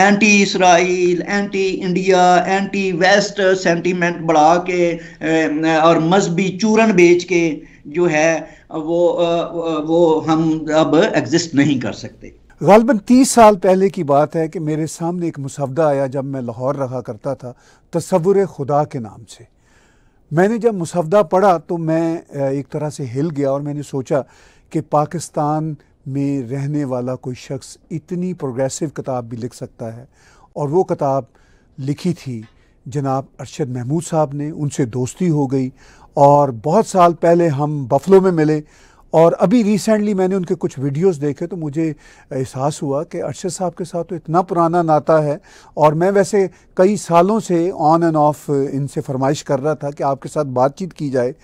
Anti Israel anti India anti west sentiment बढ़ा के और मजहबी चूरन बेच के जो है वो वो हम अब एग्जिस्ट नहीं कर सकते गालबन तीस साल पहले की बात है कि मेरे सामने एक मुसवदा आया जब मैं लाहौर रहा करता था तस्वुर खुदा के नाम से मैंने जब मुसवदा पढ़ा तो मैं एक तरह से हिल गया और मैंने सोचा कि पाकिस्तान में रहने वाला कोई शख्स इतनी प्रोग्रेसिव किताब भी लिख सकता है और वो किताब लिखी थी जनाब अरशद महमूद साहब ने उनसे दोस्ती हो गई और बहुत साल पहले हम बफलो में मिले और अभी रिसेंटली मैंने उनके कुछ वीडियोस देखे तो मुझे एहसास हुआ कि अरशद साहब के साथ तो इतना पुराना नाता है और मैं वैसे कई सालों से ऑन एंड ऑफ इनसे फरमाइश कर रहा था कि आपके साथ बातचीत की जाए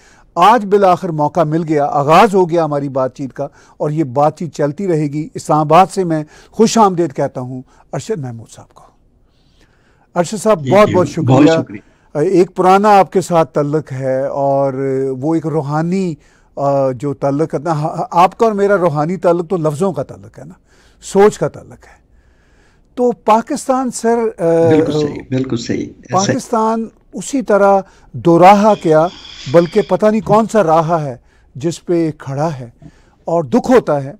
आज बिलाखिर मौका मिल गया आगाज़ हो गया हमारी बातचीत का और ये बातचीत चलती रहेगी इस्लामाबाद से मैं खुश आमदेद कहता हूँ अरशद महमूद साहब को अरशद साहब बहुत बहुत शुक्रिया एक पुराना आपके साथ तल्लक है और वो एक रूहानी जो तल्लक है ना आपका और मेरा रूहानी तल्लक तो लफ्ज़ों का तल्लक है ना सोच का तल्लक है तो पाकिस्तान सर बिल्कुल सही बिल्कुल सही पाकिस्तान उसी तरह दो राह क्या बल्कि पता नहीं कौन सा राहा है जिस पे खड़ा है और दुख होता है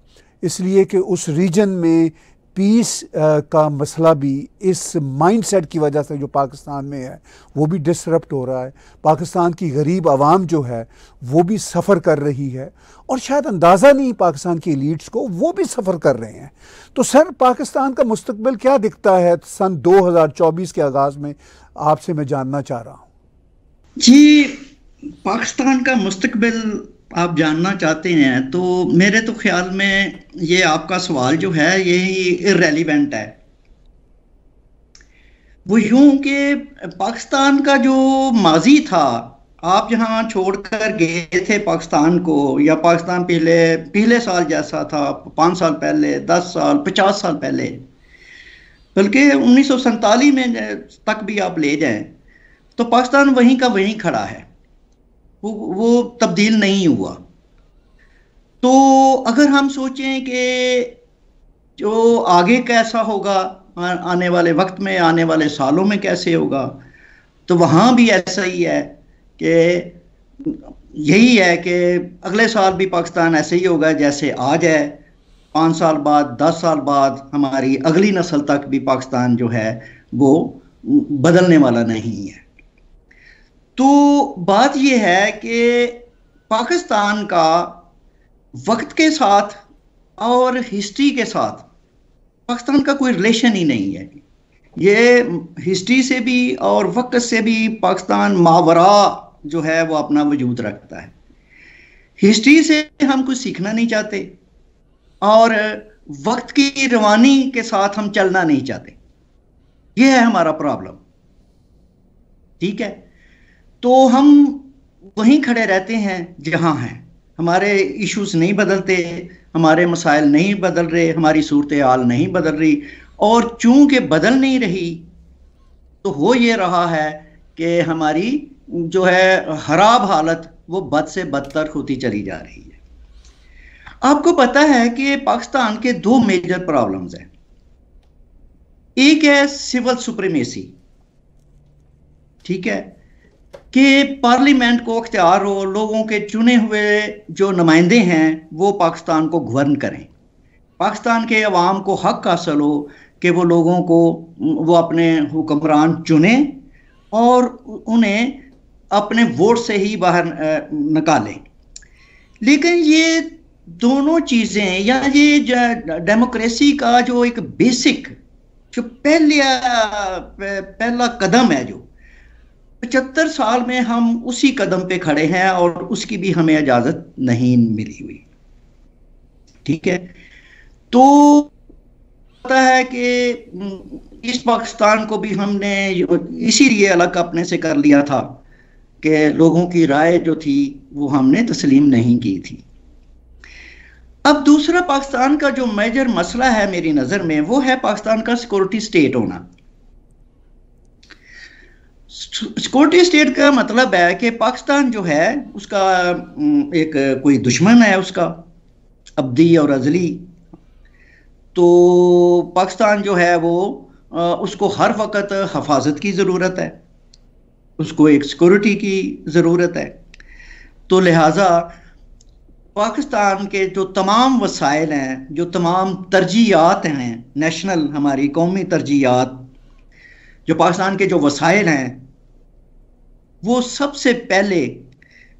इसलिए कि उस रीजन में पीस uh, का मसला भी इस माइंडसेट की वजह से जो पाकिस्तान में है वो भी डिसरप्ट हो रहा है पाकिस्तान की गरीब आवाम जो है वो भी सफ़र कर रही है और शायद अंदाज़ा नहीं पाकिस्तान की लीड्स को वो भी सफ़र कर रहे हैं तो सर पाकिस्तान का मुस्तबिल क्या दिखता है सन 2024 के आगाज़ में आपसे मैं जानना चाह रहा हूँ जी पाकिस्तान का मुस्तबिल आप जानना चाहते हैं तो मेरे तो ख्याल में ये आपका सवाल जो है यही रेलिवेंट है वो यूं कि पाकिस्तान का जो माजी था आप जहाँ छोड़ कर गए थे पाकिस्तान को या पाकिस्तान पहले पिछले साल जैसा था पाँच साल पहले दस साल पचास साल पहले बल्कि उन्नीस में तक भी आप ले जाएं तो पाकिस्तान वहीं का वहीं खड़ा है वो वो तब्दील नहीं हुआ तो अगर हम सोचें कि जो आगे कैसा होगा आने वाले वक्त में आने वाले सालों में कैसे होगा तो वहाँ भी ऐसा ही है कि यही है कि अगले साल भी पाकिस्तान ऐसे ही होगा जैसे आज है पाँच साल बाद दस साल बाद हमारी अगली नस्ल तक भी पाकिस्तान जो है वो बदलने वाला नहीं है तो बात यह है कि पाकिस्तान का वक्त के साथ और हिस्ट्री के साथ पाकिस्तान का कोई रिलेशन ही नहीं है ये हिस्ट्री से भी और वक्त से भी पाकिस्तान मावरा जो है वो अपना वजूद रखता है हिस्ट्री से हम कुछ सीखना नहीं चाहते और वक्त की रवानी के साथ हम चलना नहीं चाहते यह है हमारा प्रॉब्लम ठीक है तो हम वहीं खड़े रहते हैं जहाँ हैं हमारे इश्यूज नहीं बदलते हमारे मसाइल नहीं बदल रहे हमारी सूरत हाल नहीं बदल रही और चूंकि बदल नहीं रही तो हो ये रहा है कि हमारी जो है खराब हालत वो बद से बदतर होती चली जा रही है आपको पता है कि पाकिस्तान के दो मेजर प्रॉब्लम्स हैं एक है सिविल सुप्रीमेसी ठीक है कि पार्लियामेंट को अख्तियार हो लोगों के चुने हुए जो नुमाइंदे हैं वो पाकिस्तान को गवर्न करें पाकिस्तान के अवाम को हक हासिल हो कि वो लोगों को वो अपने हुक्मरान चुने और उन्हें अपने वोट से ही बाहर निकालें लेकिन ये दोनों चीज़ें या ये डेमोक्रेसी का जो एक बेसिक जो पहला पहला कदम है जो पचहत्तर साल में हम उसी कदम पे खड़े हैं और उसकी भी हमें इजाजत नहीं मिली हुई ठीक है तो पता है कि इस पाकिस्तान को भी हमने इसीलिए अलग अपने से कर लिया था कि लोगों की राय जो थी वो हमने तस्लीम नहीं की थी अब दूसरा पाकिस्तान का जो मेजर मसला है मेरी नज़र में वो है पाकिस्तान का सिक्योरिटी स्टेट होना सिक्योरिटी स्टेट का मतलब है कि पाकिस्तान जो है उसका एक कोई दुश्मन है उसका अब्दी और अजली तो पाकिस्तान जो है वो उसको हर वक्त हफाजत की ज़रूरत है उसको एक सिक्योरिटी की ज़रूरत है तो लिहाजा पाकिस्तान के जो तमाम वसाइल हैं जो तमाम तरजीहत हैं नेशनल हमारी कौमी तरजीहत जो पाकिस्तान के जो वसाइल हैं वो सबसे पहले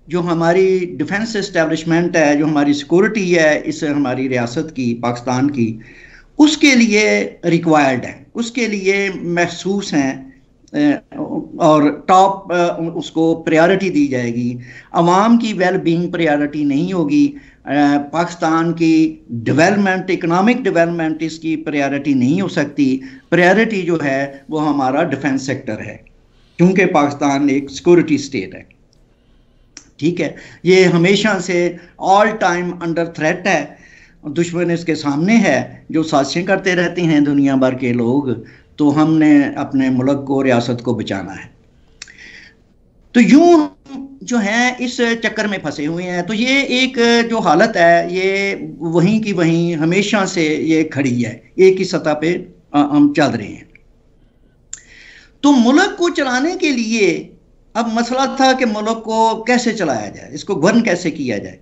जो हमारी डिफेंस इस्टेब्लिशमेंट है जो हमारी सिक्योरिटी है इस हमारी रियासत की पाकिस्तान की उसके लिए रिक्वायर्ड है उसके लिए महसूस हैं और टॉप उसको प्रायोरिटी दी जाएगी आवाम की वेल बींग प्रायोरिटी नहीं होगी पाकिस्तान की डेवलपमेंट इकोनॉमिक डेवलपमेंट इसकी प्रायोरिटी नहीं हो सकती प्रायोरिटी जो है वो हमारा डिफेंस सेक्टर है क्योंकि पाकिस्तान एक सिक्योरिटी स्टेट है ठीक है ये हमेशा से ऑल टाइम अंडर थ्रेट है दुश्मन इसके सामने है जो साजिशें करते रहते हैं दुनिया भर के लोग तो हमने अपने मुल्क को रियासत को बचाना है तो यूं जो है इस चक्कर में फंसे हुए हैं तो ये एक जो हालत है ये वहीं की वहीं हमेशा से ये खड़ी है एक ही सतह पे हम चल रहे हैं तो मुल्क को चलाने के लिए अब मसला था कि मुल्क को कैसे चलाया जाए इसको गवर्न कैसे किया जाए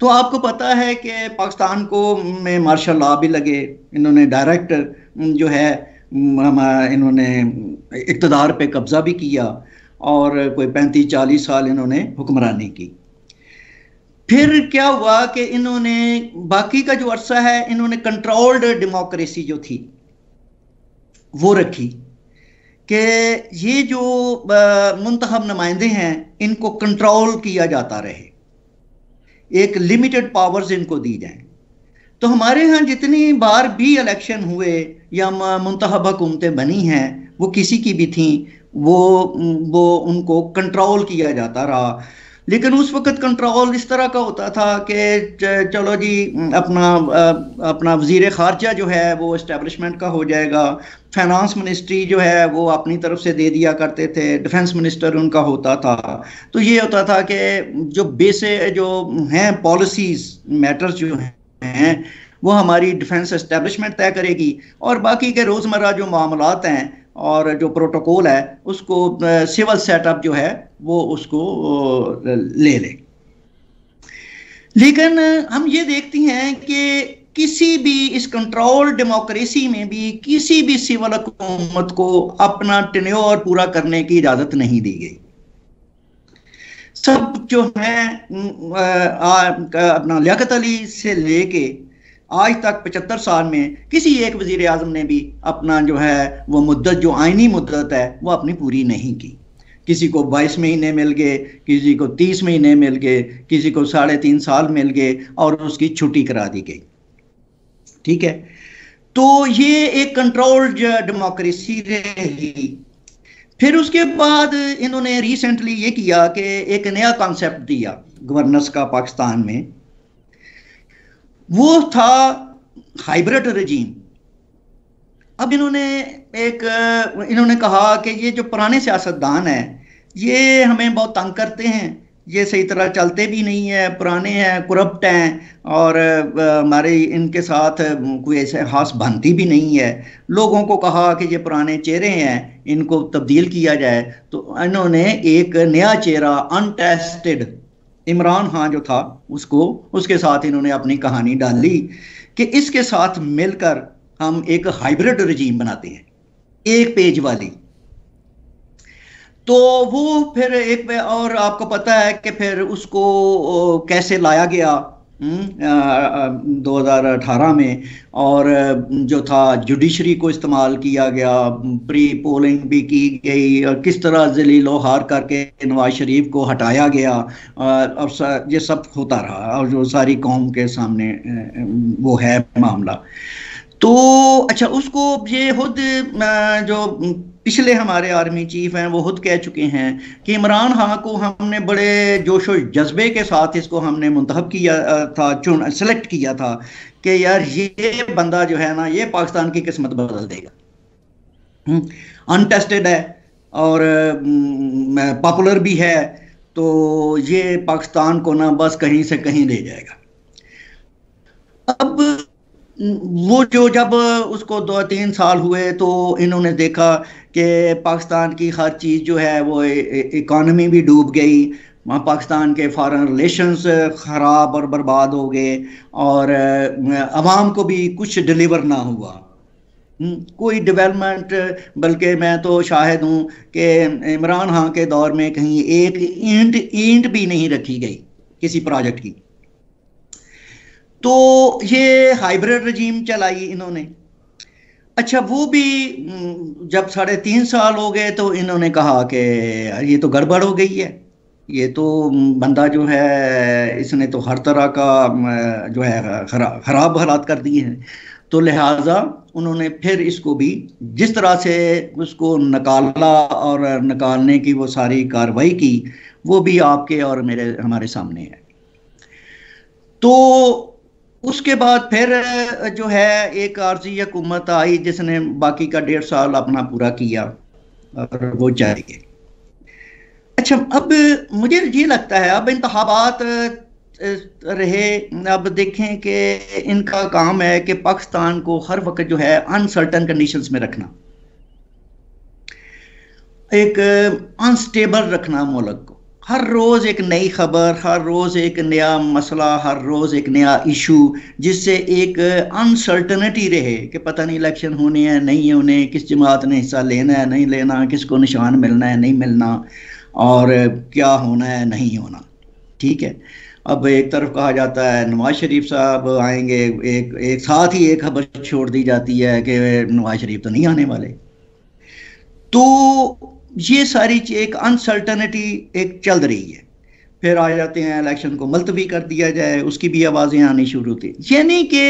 तो आपको पता है कि पाकिस्तान को में मार्शल लॉ भी लगे इन्होंने डायरेक्ट जो है इन्होंने इकतदार पे कब्ज़ा भी किया और कोई पैंतीस चालीस साल इन्होंने हुक्मरानी की फिर क्या हुआ कि इन्होंने बाकी का जो अरसा है इन्होंने कंट्रोल्ड डेमोक्रेसी जो थी वो रखी कि ये जो मुंतब नुमाइंदे हैं इनको कंट्रोल किया जाता रहे एक लिमिटेड पावर्स इनको दी जाएं तो हमारे यहाँ जितनी बार भी इलेक्शन हुए या मुंतब हुकूमतें बनी हैं वो किसी की भी थी वो वो उनको कंट्रोल किया जाता रहा लेकिन उस वक्त कंट्रोल इस तरह का होता था कि चलो जी अपना अपना वजीर खारजा जो है वो इस्टेबलिशमेंट का हो जाएगा फाइनेंस मिनिस्ट्री जो है वो अपनी तरफ से दे दिया करते थे डिफेंस मिनिस्टर उनका होता था तो ये होता था कि जो बेसे जो हैं पॉलिसीज़ मैटर्स जो हैं वो हमारी डिफेंस इस्टेबलिशमेंट तय करेगी और बाकी के रोज़मर्रा जो मामला हैं और जो प्रोटोकॉल है उसको सिविल सेटअप जो है वो उसको ले ले लेकिन हम ये देखते हैं कि किसी भी इस कंट्रोल डेमोक्रेसी में भी किसी भी सिविल हुकूमत को अपना टेन्योर पूरा करने की इजाजत नहीं दी गई सब जो है अपना लियाकत अली से लेके आज तक पचहत्तर साल में किसी एक वजीर आजम ने भी अपना जो है वो मुद्दत जो आइनी मुद्दत है वो अपनी पूरी नहीं की किसी को बाईस महीने मिल गए किसी को तीस महीने मिल गए किसी को साढ़े तीन साल मिल गए और उसकी छुट्टी करा दी गई ठीक है तो ये एक कंट्रोल्ड डेमोक्रेसी रही फिर उसके बाद इन्होंने रिसेंटली ये किया कि एक नया कॉन्सेप्ट दिया गवर्नर्स का पाकिस्तान में वो था हाइब्रिड रजीम अब इन्होंने एक इन्होंने कहा कि ये जो पुराने सियासतदान हैं ये हमें बहुत तंग करते हैं ये सही तरह चलते भी नहीं है पुराने हैं करप्ट हैं और हमारे इनके साथ कोई ऐसे हास बनती भी नहीं है लोगों को कहा कि ये पुराने चेहरे हैं इनको तब्दील किया जाए तो इन्होंने एक नया चेहरा अनटेस्टेड इमरान खान जो था उसको उसके साथ इन्होंने अपनी कहानी डाली कि इसके साथ मिलकर हम एक हाइब्रिड रजीम बनाते हैं एक पेज वाली तो वो फिर एक और आपको पता है कि फिर उसको कैसे लाया गया हम्म, दो हज़ार अठारह में और जो था जुडिशरी को इस्तेमाल किया गया प्री पोलिंग भी की गई किस तरह जिली लोहार करके नवाज शरीफ को हटाया गया और ये सब होता रहा और जो सारी कौम के सामने वो है मामला तो अच्छा उसको ये खुद जो पिछले हमारे आर्मी चीफ हैं वो खुद कह चुके हैं कि इमरान खां को हमने बड़े जोश जज्बे के साथ इसको हमने मंतब किया था चुन सेलेक्ट किया था कि यार ये बंदा जो है ना ये पाकिस्तान की किस्मत बदल देगा अनटेस्टेड हम्म, है और पॉपुलर भी है तो ये पाकिस्तान को ना बस कहीं से कहीं ले जाएगा अब वो जो जब उसको दो तीन साल हुए तो इन्होंने देखा कि पाकिस्तान की हर चीज़ जो है वो इकॉनमी भी डूब गई वहाँ पाकिस्तान के फॉरेन रिलेशंस ख़राब और बर्बाद हो गए और आवाम को भी कुछ डिलीवर ना हुआ हम्म, कोई डेवलपमेंट बल्कि मैं तो शाहिद हूँ कि इमरान खान के दौर में कहीं एक ईंट ईंट भी नहीं रखी गई किसी प्रोजेक्ट की तो ये हाइब्रिड रजीम चलाई इन्होंने अच्छा वो भी जब साढ़े तीन साल हो गए तो इन्होंने कहा कि ये तो गड़बड़ हो गई है ये तो बंदा जो है इसने तो हर तरह का जो है खराब हालात कर दिए हैं तो लिहाजा उन्होंने फिर इसको भी जिस तरह से उसको निकाला और निकालने की वो सारी कार्रवाई की वो भी आपके और मेरे हमारे सामने है तो उसके बाद फिर जो है एक आर्जी हुकूमत आई जिसने बाकी का डेढ़ साल अपना पूरा किया और वो जारी गए अच्छा अब मुझे ये लगता है अब इंतबात रहे अब देखें कि इनका काम है कि पाकिस्तान को हर वक्त जो है अनसर्टन कंडीशंस में रखना एक अनस्टेबल रखना मुल्क को हर रोज़ एक नई खबर हर रोज़ एक नया मसला हर रोज़ एक नया इशू जिससे एक अनसर्टनिटी रहे कि पता नहीं इलेक्शन होने हैं नहीं होने किस जमात ने हिस्सा लेना है नहीं लेना किसको निशान मिलना है नहीं मिलना और क्या होना है नहीं होना ठीक है अब एक तरफ कहा जाता है नवाज शरीफ साहब आएंगे एक एक साथ ही एक खबर छोड़ दी जाती है कि नवाज शरीफ तो नहीं आने वाले तो ये सारी एक अनसर्टनिटी एक चल रही है फिर आ जाते हैं इलेक्शन को मुलतवी कर दिया जाए उसकी भी आवाज़ें आनी शुरू होती यानी कि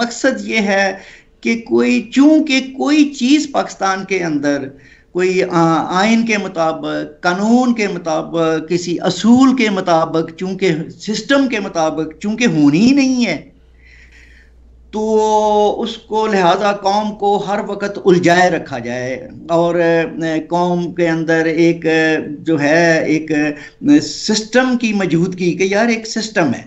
मकसद ये है कि कोई चूंकि कोई चीज़ पाकिस्तान के अंदर कोई आइन के मुताबिक कानून के मुताबिक किसी असूल के मुताबिक चूंकि सिस्टम के मुताबिक चूंकि होनी ही नहीं है तो उसको लिहाजा कौम को हर वक्त उलझाए रखा जाए और कौम के अंदर एक जो है एक सिस्टम की मौजूदगी कि यार एक सिस्टम है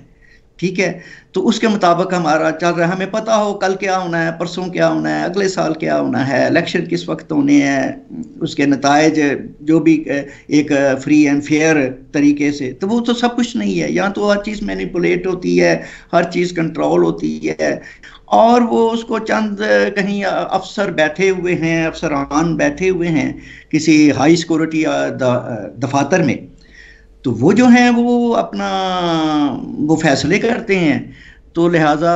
ठीक है तो उसके मुताबिक हमारा चल रहा है हमें पता हो कल क्या होना है परसों क्या होना है अगले साल क्या होना है इलेक्शन किस वक्त होने हैं उसके नतज जो भी एक फ्री एंड फेयर तरीके से तो वो तो सब कुछ नहीं है यहाँ तो हर चीज़ मैनिपुलेट होती है हर चीज़ कंट्रोल होती है और वो उसको चंद कहीं अफसर बैठे हुए हैं अफसरान बैठे हुए हैं किसी हाई सिक्योरिटी दफातर में तो वो जो हैं वो अपना वो फैसले करते हैं तो लिहाजा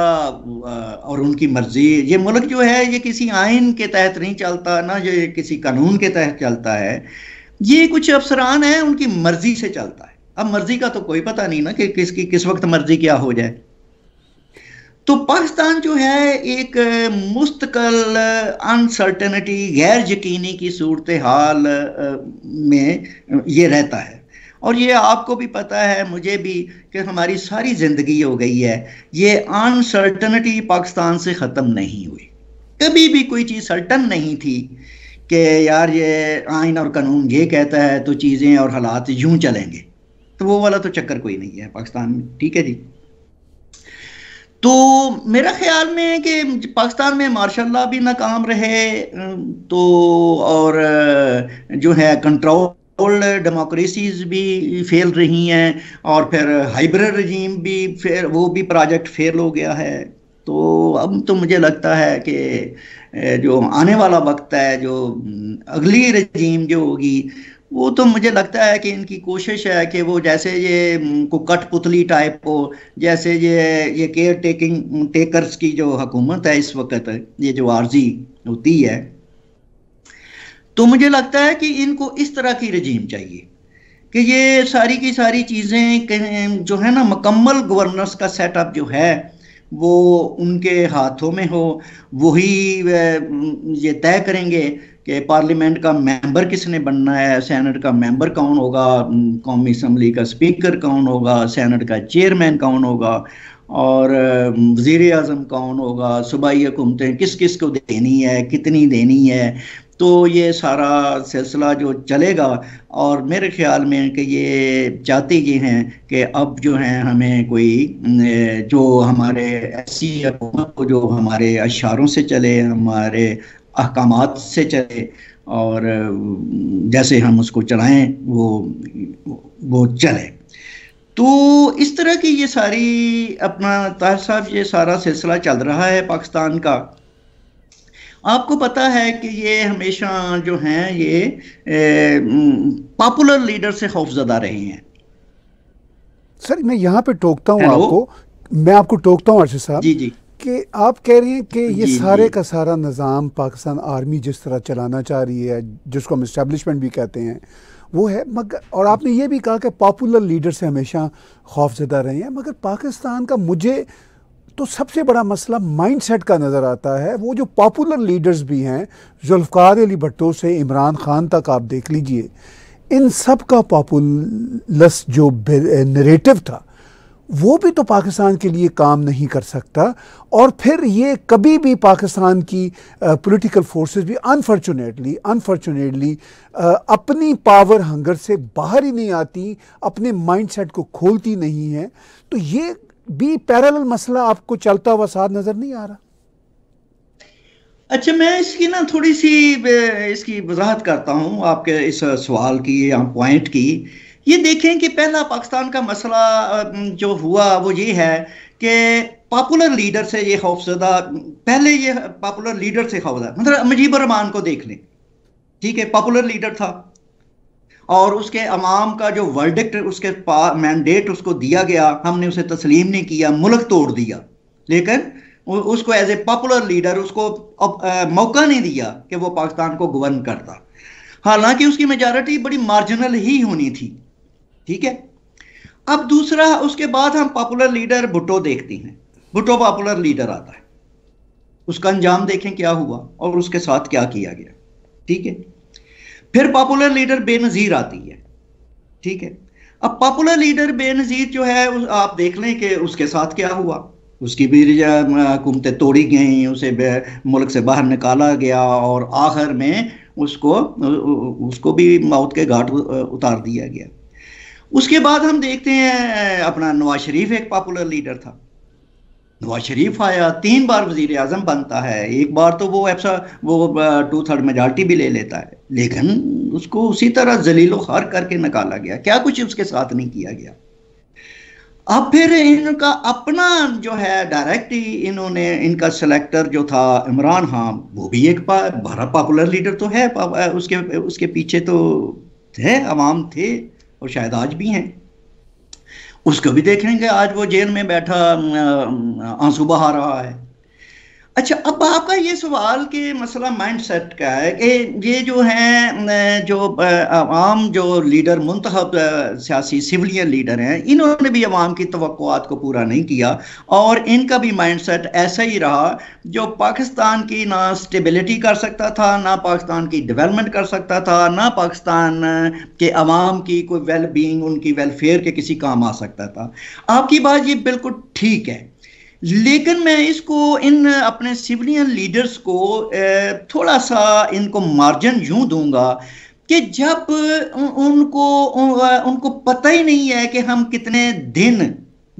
और उनकी मर्ज़ी ये मुल्क जो है ये किसी आइन के तहत नहीं चलता ना ये किसी कानून के तहत चलता है ये कुछ अफसरान हैं उनकी मर्ज़ी से चलता है अब मर्ज़ी का तो कोई पता नहीं ना कि किसकी किस वक्त मर्ज़ी क्या हो जाए तो पाकिस्तान जो है एक मुस्तकल अनसर्टेनिटी गैर यकीनी की सूरत हाल में ये रहता है और ये आपको भी पता है मुझे भी कि हमारी सारी ज़िंदगी हो गई है ये अनसर्टेनिटी पाकिस्तान से ख़त्म नहीं हुई कभी भी कोई चीज़ सर्टन नहीं थी कि यार ये आइन और कानून ये कहता है तो चीज़ें और हालात यूं चलेंगे तो वो वाला तो चक्कर कोई नहीं है पाकिस्तान में ठीक है जी तो मेरा ख्याल में कि पाकिस्तान में मार्शाल्लाह भी नाकाम रहे तो और जो है कंट्रोल डेमोक्रेसीज भी फेल रही हैं और फिर हाइब्रिड रजीम भी फिर वो भी प्रोजेक्ट फेल हो गया है तो अब तो मुझे लगता है कि जो आने वाला वक्त है जो अगली रजीम जो होगी वो तो मुझे लगता है कि इनकी कोशिश है कि वो जैसे ये को कठपुतली टाइप हो जैसे ये ये केयर टेकिंग टेकर्स की जो हुकूमत है इस वक्त ये जो आर्जी होती है तो मुझे लगता है कि इनको इस तरह की रजीम चाहिए कि ये सारी की सारी चीज़ें जो है ना मकम्मल गवर्नर्स का सेटअप जो है वो उनके हाथों में हो वही ये तय करेंगे कि पार्लियामेंट का मेंबर किसने बनना है सेनेट का मेंबर कौन होगा कौमी असम्बली का स्पीकर कौन होगा सेनेट का चेयरमैन कौन होगा और वज़ी अजम कौन होगा सूबाई हुकूमतें किस किस को देनी है कितनी देनी है तो ये सारा सिलसिला जो चलेगा और मेरे ख्याल में कि ये चाहते ये हैं कि अब जो है हमें कोई जो हमारे ऐसी को जो हमारे अशारों से चले हमारे अहकाम से चले और जैसे हम उसको चलाएं वो वो चले तो इस तरह की ये सारी अपना तार साहब ये सारा सिलसिला चल रहा है पाकिस्तान का आपको पता है कि ये हमेशा जो हैं ये पॉपुलर लीडर से खौफजदा रहे हैं सर मैं यहाँ पे टोकता हूँ आपको मैं आपको टोकता हूँ अर्शद साहब जी जी कि आप कह रही हैं कि ये सारे का सारा निज़ाम पाकिस्तान आर्मी जिस तरह चलाना चाह रही है जिसको हम इस्टेबलिशमेंट भी कहते हैं वो है मगर और आपने ये भी कहा कि पॉपुलर लीडर से हमेशा खौफजदा रहे हैं मगर पाकिस्तान का मुझे तो सबसे बड़ा मसला माइंडसेट का नज़र आता है वो जो पॉपुलर लीडर्स भी हैं जुल्फ़ार अली भट्टो से इमरान खान तक आप देख लीजिए इन सब का पॉपुलस जो नरेटिव था वो भी तो पाकिस्तान के लिए काम नहीं कर सकता और फिर ये कभी भी पाकिस्तान की पॉलिटिकल फोर्सेस भी अनफॉर्चुनेटली अनफॉर्चुनेटली अपनी पावर हंगर से बाहर ही नहीं आती अपने माइंडसेट को खोलती नहीं है तो ये भी पैरल मसला आपको चलता हुआ साथ नज़र नहीं आ रहा अच्छा मैं इसकी ना थोड़ी सी इसकी वजाहत करता हूँ आपके इस सवाल की या पॉइंट की ये देखें कि पहला पाकिस्तान का मसला जो हुआ वो ये है कि पॉपुलर लीडर से ये खौफजदा पहले ये पॉपुलर लीडर से खौफजदा मतलब मुजीब रहमान को देख लें ठीक है पॉपुलर लीडर था और उसके अवाम का जो वर्डिक्ट उसके मैंडेट उसको दिया गया हमने उसे तस्लीम नहीं किया मुल्क तोड़ दिया लेकिन उसको एज ए पॉपुलर लीडर उसको आ, मौका नहीं दिया कि वो पाकिस्तान को गवर्न करता हालांकि उसकी मेजॉरिटी बड़ी मार्जिनल ही होनी थी ठीक है अब दूसरा उसके बाद हम पॉपुलर लीडर भुट्टो देखते हैं भुट्टो पॉपुलर लीडर आता है उसका अंजाम देखें क्या हुआ और उसके साथ क्या किया गया ठीक है फिर पॉपुलर लीडर बेनजीर आती है ठीक है अब पॉपुलर लीडर बेनजीर जो है आप देख लें कि उसके साथ क्या हुआ उसकी भी हुकूमतें तोड़ी गई उसे मुल्क से बाहर निकाला गया और आखिर में उसको उसको भी मौत के घाट उतार दिया गया उसके बाद हम देखते हैं अपना नवाज शरीफ एक पॉपुलर लीडर था नवाज शरीफ आया तीन बार वजीर अजम बनता है एक बार तो वो ऐसा वो टू थर्ड मेजार्टी भी ले लेता है लेकिन उसको उसी तरह जलीलो खार करके निकाला गया क्या कुछ उसके साथ नहीं किया गया अब फिर इनका अपना जो है डायरेक्ट ही इन्होंने इनका सिलेक्टर जो था इमरान खान वो भी एक भारत पॉपुलर लीडर तो है उसके उसके पीछे तो थे अवाम थे और शायद आज भी हैं उसको भी देखेंगे आज वो जेल में बैठा आंसू बहा रहा है अच्छा अब आपका ये सवाल कि मसला माइंड सेट का है कि ये जो हैं जो आवाम जो लीडर मंतखब सियासी सिविलियन लीडर हैं इन्होंने भी आवाम की तो को पूरा नहीं किया और इनका भी माइंड सेट ऐसा ही रहा जो पाकिस्तान की ना स्टेबिलिटी कर सकता था ना पाकिस्तान की डेवलपमेंट कर सकता था ना पाकिस्तान के आवाम की कोई वेल बींग उनकी वेलफेयर के किसी काम आ सकता था आपकी बात ये बिल्कुल ठीक है लेकिन मैं इसको इन अपने सिविलियन लीडर्स को थोड़ा सा इनको मार्जिन यूं दूंगा कि जब उनको उनको पता ही नहीं है कि हम कितने दिन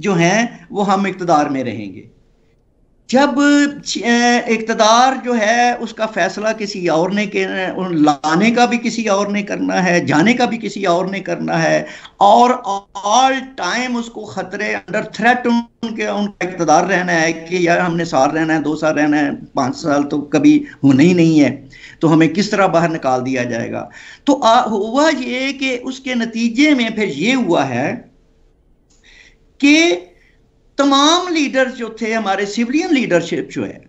जो हैं वो हम इकतदार में रहेंगे जब इकतदार जो है उसका फैसला किसी और ने के लाने का भी किसी और ने करना है जाने का भी किसी और ने करना है और ऑल टाइम उसको खतरे अंडर थ्रेट उनके उनका इकतदार रहना है कि यार हमने साल रहना है दो साल रहना है पाँच साल तो कभी होना ही नहीं है तो हमें किस तरह बाहर निकाल दिया जाएगा तो आ, हुआ ये कि उसके नतीजे में फिर ये हुआ है कि तमाम लीडर्स जो थे हमारे सिविलियन लीडरशिप जो है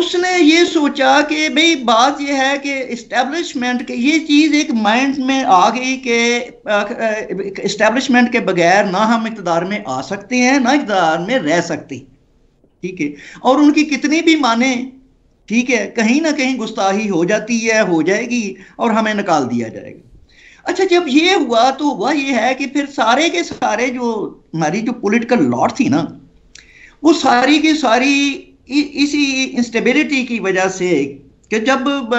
उसने ये सोचा कि भाई बात यह है कि इस्टेब्लिशमेंट के ये चीज़ एक माइंड में आ गई कि इस्टेब्लिशमेंट के बगैर ना हम इकतदार में आ सकते हैं ना इकतदार में रह सकते ठीक है और उनकी कितनी भी माने ठीक है कहीं ना कहीं गुस्ताही हो जाती है हो जाएगी और हमें निकाल दिया जाएगा अच्छा जब ये हुआ तो हुआ ये है कि फिर सारे के सारे जो हमारी जो पॉलिटिकल लॉट थी ना वो सारी की सारी इ, इसी इंस्टेबिलिटी की वजह से कि जब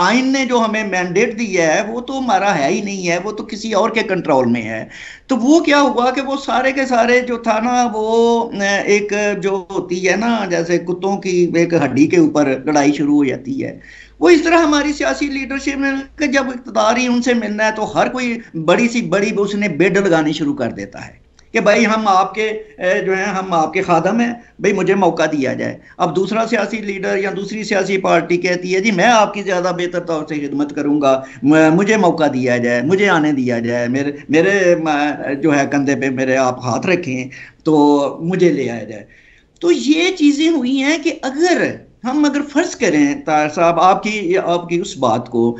आइन ने जो हमें मैंडेट दिया है वो तो हमारा है ही नहीं है वो तो किसी और के कंट्रोल में है तो वो क्या हुआ कि वो सारे के सारे जो था ना वो एक जो होती है ना जैसे कुत्तों की एक हड्डी के ऊपर लड़ाई शुरू हो जाती है वो इस तरह हमारी सियासी लीडरशिप ने जब इकतदार ही उनसे मिलना है तो हर कोई बड़ी सी बड़ी उसने बेड लगानी शुरू कर देता है कि भाई हम आपके जो है हम आपके खादम हैं भाई मुझे मौका दिया जाए अब दूसरा सियासी लीडर या दूसरी सियासी पार्टी कहती है जी मैं आपकी ज़्यादा बेहतर तौर से खिदमत करूँगा मुझे मौका दिया जाए मुझे आने दिया जाए मेरे मेरे जो है कंधे पे मेरे आप हाथ रखें तो मुझे ले आया जाए तो ये चीज़ें हुई हैं कि अगर हम अगर फर्ज करें तार साहब आपकी आपकी उस बात को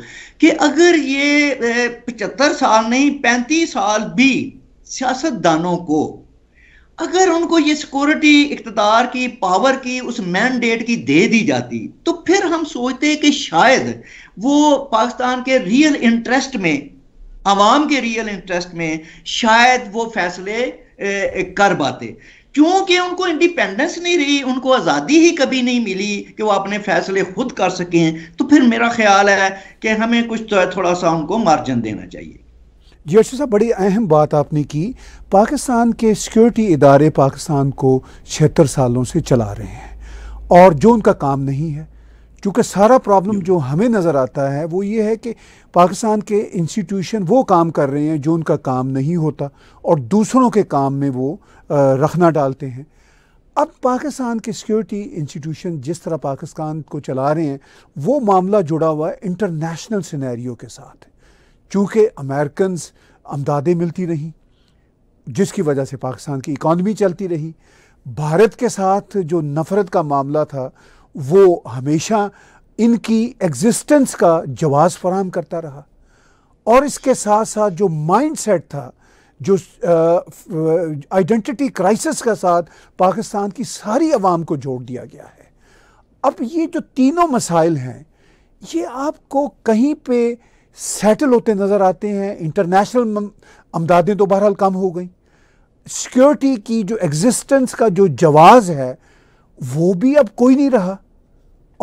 कि अगर ये पचहत्तर साल नहीं पैंतीस साल भी सियासतदानों को अगर उनको ये सिक्योरिटी इकतदार की पावर की उस मैंडेट की दे दी जाती तो फिर हम सोचते कि शायद वो पाकिस्तान के रियल इंटरेस्ट में आवाम के रियल इंटरेस्ट में शायद वो फैसले कर पाते क्योंकि उनको इंडिपेंडेंस नहीं रही उनको आज़ादी ही कभी नहीं मिली कि वो अपने फैसले खुद कर सकें तो फिर मेरा ख्याल है कि हमें कुछ तो थोड़ा सा उनको मार्जिन देना चाहिए जी अर्शद साहब बड़ी अहम बात आपने की पाकिस्तान के सिक्योरिटी इदारे पाकिस्तान को छिहत्तर सालों से चला रहे हैं और जो उनका काम नहीं है चूँकि सारा प्रॉब्लम जो हमें नज़र आता है वो ये है कि पाकिस्तान के इंस्टीट्यूशन वो काम कर रहे हैं जो उनका काम नहीं होता और दूसरों के काम में वो रखना डालते हैं अब पाकिस्तान के सिक्योरिटी इंस्टीट्यूशन जिस तरह पाकिस्तान को चला रहे हैं वो मामला जुड़ा हुआ है इंटरनेशनल सिनेरियो के साथ चूँकि अमेरिकन अमदादें मिलती रहीं जिसकी वजह से पाकिस्तान की इकॉनमी चलती रही भारत के साथ जो नफ़रत का मामला था वो हमेशा इनकी एग्जिस्टेंस का जवाब फराम करता रहा और इसके साथ साथ जो माइंड सेट था जो आइडेंटिटी क्राइसिस के साथ पाकिस्तान की सारी आवाम को जोड़ दिया गया है अब ये जो तीनों मसाइल हैं ये आपको कहीं पे सेटल होते नज़र आते हैं इंटरनेशनल अमदादें तो बहरहाल कम हो गई सिक्योरिटी की जो एग्जिस्टेंस का जो जवाज़ है वो भी अब कोई नहीं रहा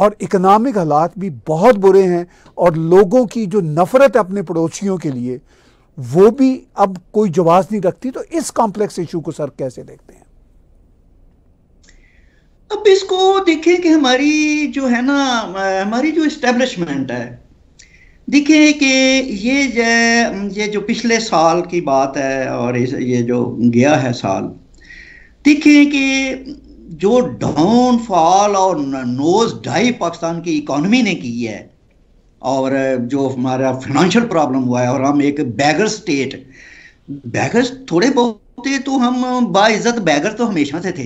और इकनॉमिक हालात भी बहुत बुरे हैं और लोगों की जो नफ़रत है अपने पड़ोसियों के लिए वो भी अब कोई जवाब नहीं रखती तो इस कॉम्प्लेक्स इशू को सर कैसे देखते हैं अब इसको देखें कि हमारी जो है ना हमारी जो इस्टेब्लिशमेंट है देखें कि ये ये जो पिछले साल की बात है और ये जो गया है साल देखें कि जो डाउनफॉल और नोज डाई पाकिस्तान की इकोनॉमी ने की है और जो हमारा फाइनेंशियल प्रॉब्लम हुआ है और हम एक बैगर स्टेट बैगर थोड़े बहुत तो हम बाइज्जत बैगर तो हमेशा से थे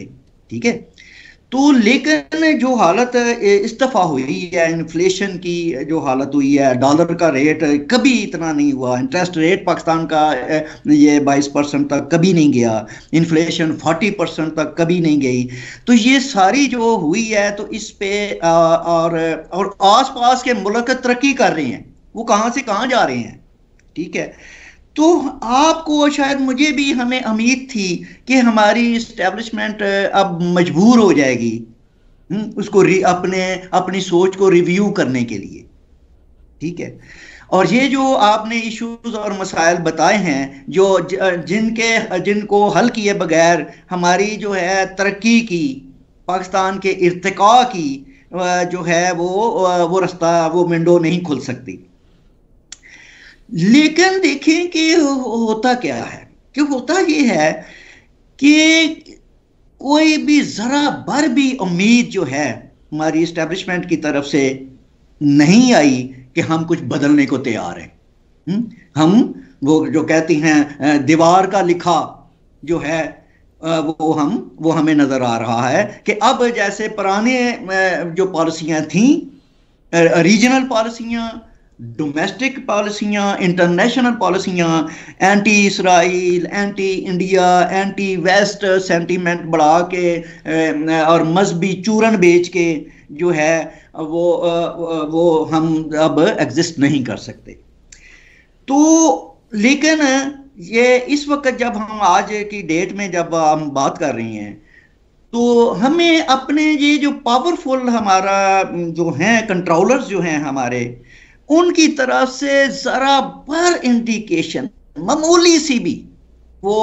ठीक है तो लेकिन जो हालत इस्तीफा हुई है इन्फ्लेशन की जो हालत हुई है डॉलर का रेट कभी इतना नहीं हुआ इंटरेस्ट रेट पाकिस्तान का ये 22 परसेंट तक कभी नहीं गया इन्फ्लेशन 40 परसेंट तक कभी नहीं गई तो ये सारी जो हुई है तो इस पे और और आसपास के मुल्क तरक्की कर रहे हैं वो कहाँ से कहाँ जा रहे हैं ठीक है तो आपको शायद मुझे भी हमें उम्मीद थी कि हमारी इस्टेब्लिशमेंट अब मजबूर हो जाएगी हम्म, उसको अपने अपनी सोच को रिव्यू करने के लिए ठीक है और ये जो आपने इश्यूज और मसाइल बताए हैं जो जिनके जिनको हल किए बगैर हमारी जो है तरक्की की पाकिस्तान के इरतका की जो है वो वो रास्ता वो विंडो नहीं खुल सकती लेकिन देखें कि होता क्या है कि होता ये है कि कोई भी ज़रा भर भी उम्मीद जो है हमारी इस्टेब्लिशमेंट की तरफ से नहीं आई कि हम कुछ बदलने को तैयार हैं हम्म? हम वो जो कहती हैं दीवार का लिखा जो है वो हम वो हमें नज़र आ रहा है कि अब जैसे पुराने जो पॉलिसियां थी रीजनल पॉलिसियां डोमेस्टिक पॉलिसियाँ इंटरनेशनल पॉलिसियाँ anti Israel anti India anti west sentiment बढ़ा के और मजहबी चूरन बेच के जो है वो वो हम अब एग्जिस्ट नहीं कर सकते तो लेकिन ये इस वक्त जब हम आज की डेट में जब हम बात कर रही हैं तो हमें अपने ये जो पावरफुल हमारा जो हैं कंट्रोलर्स जो हैं हमारे उनकी तरफ से जरा भर इंडिकेशन मामूली सी भी वो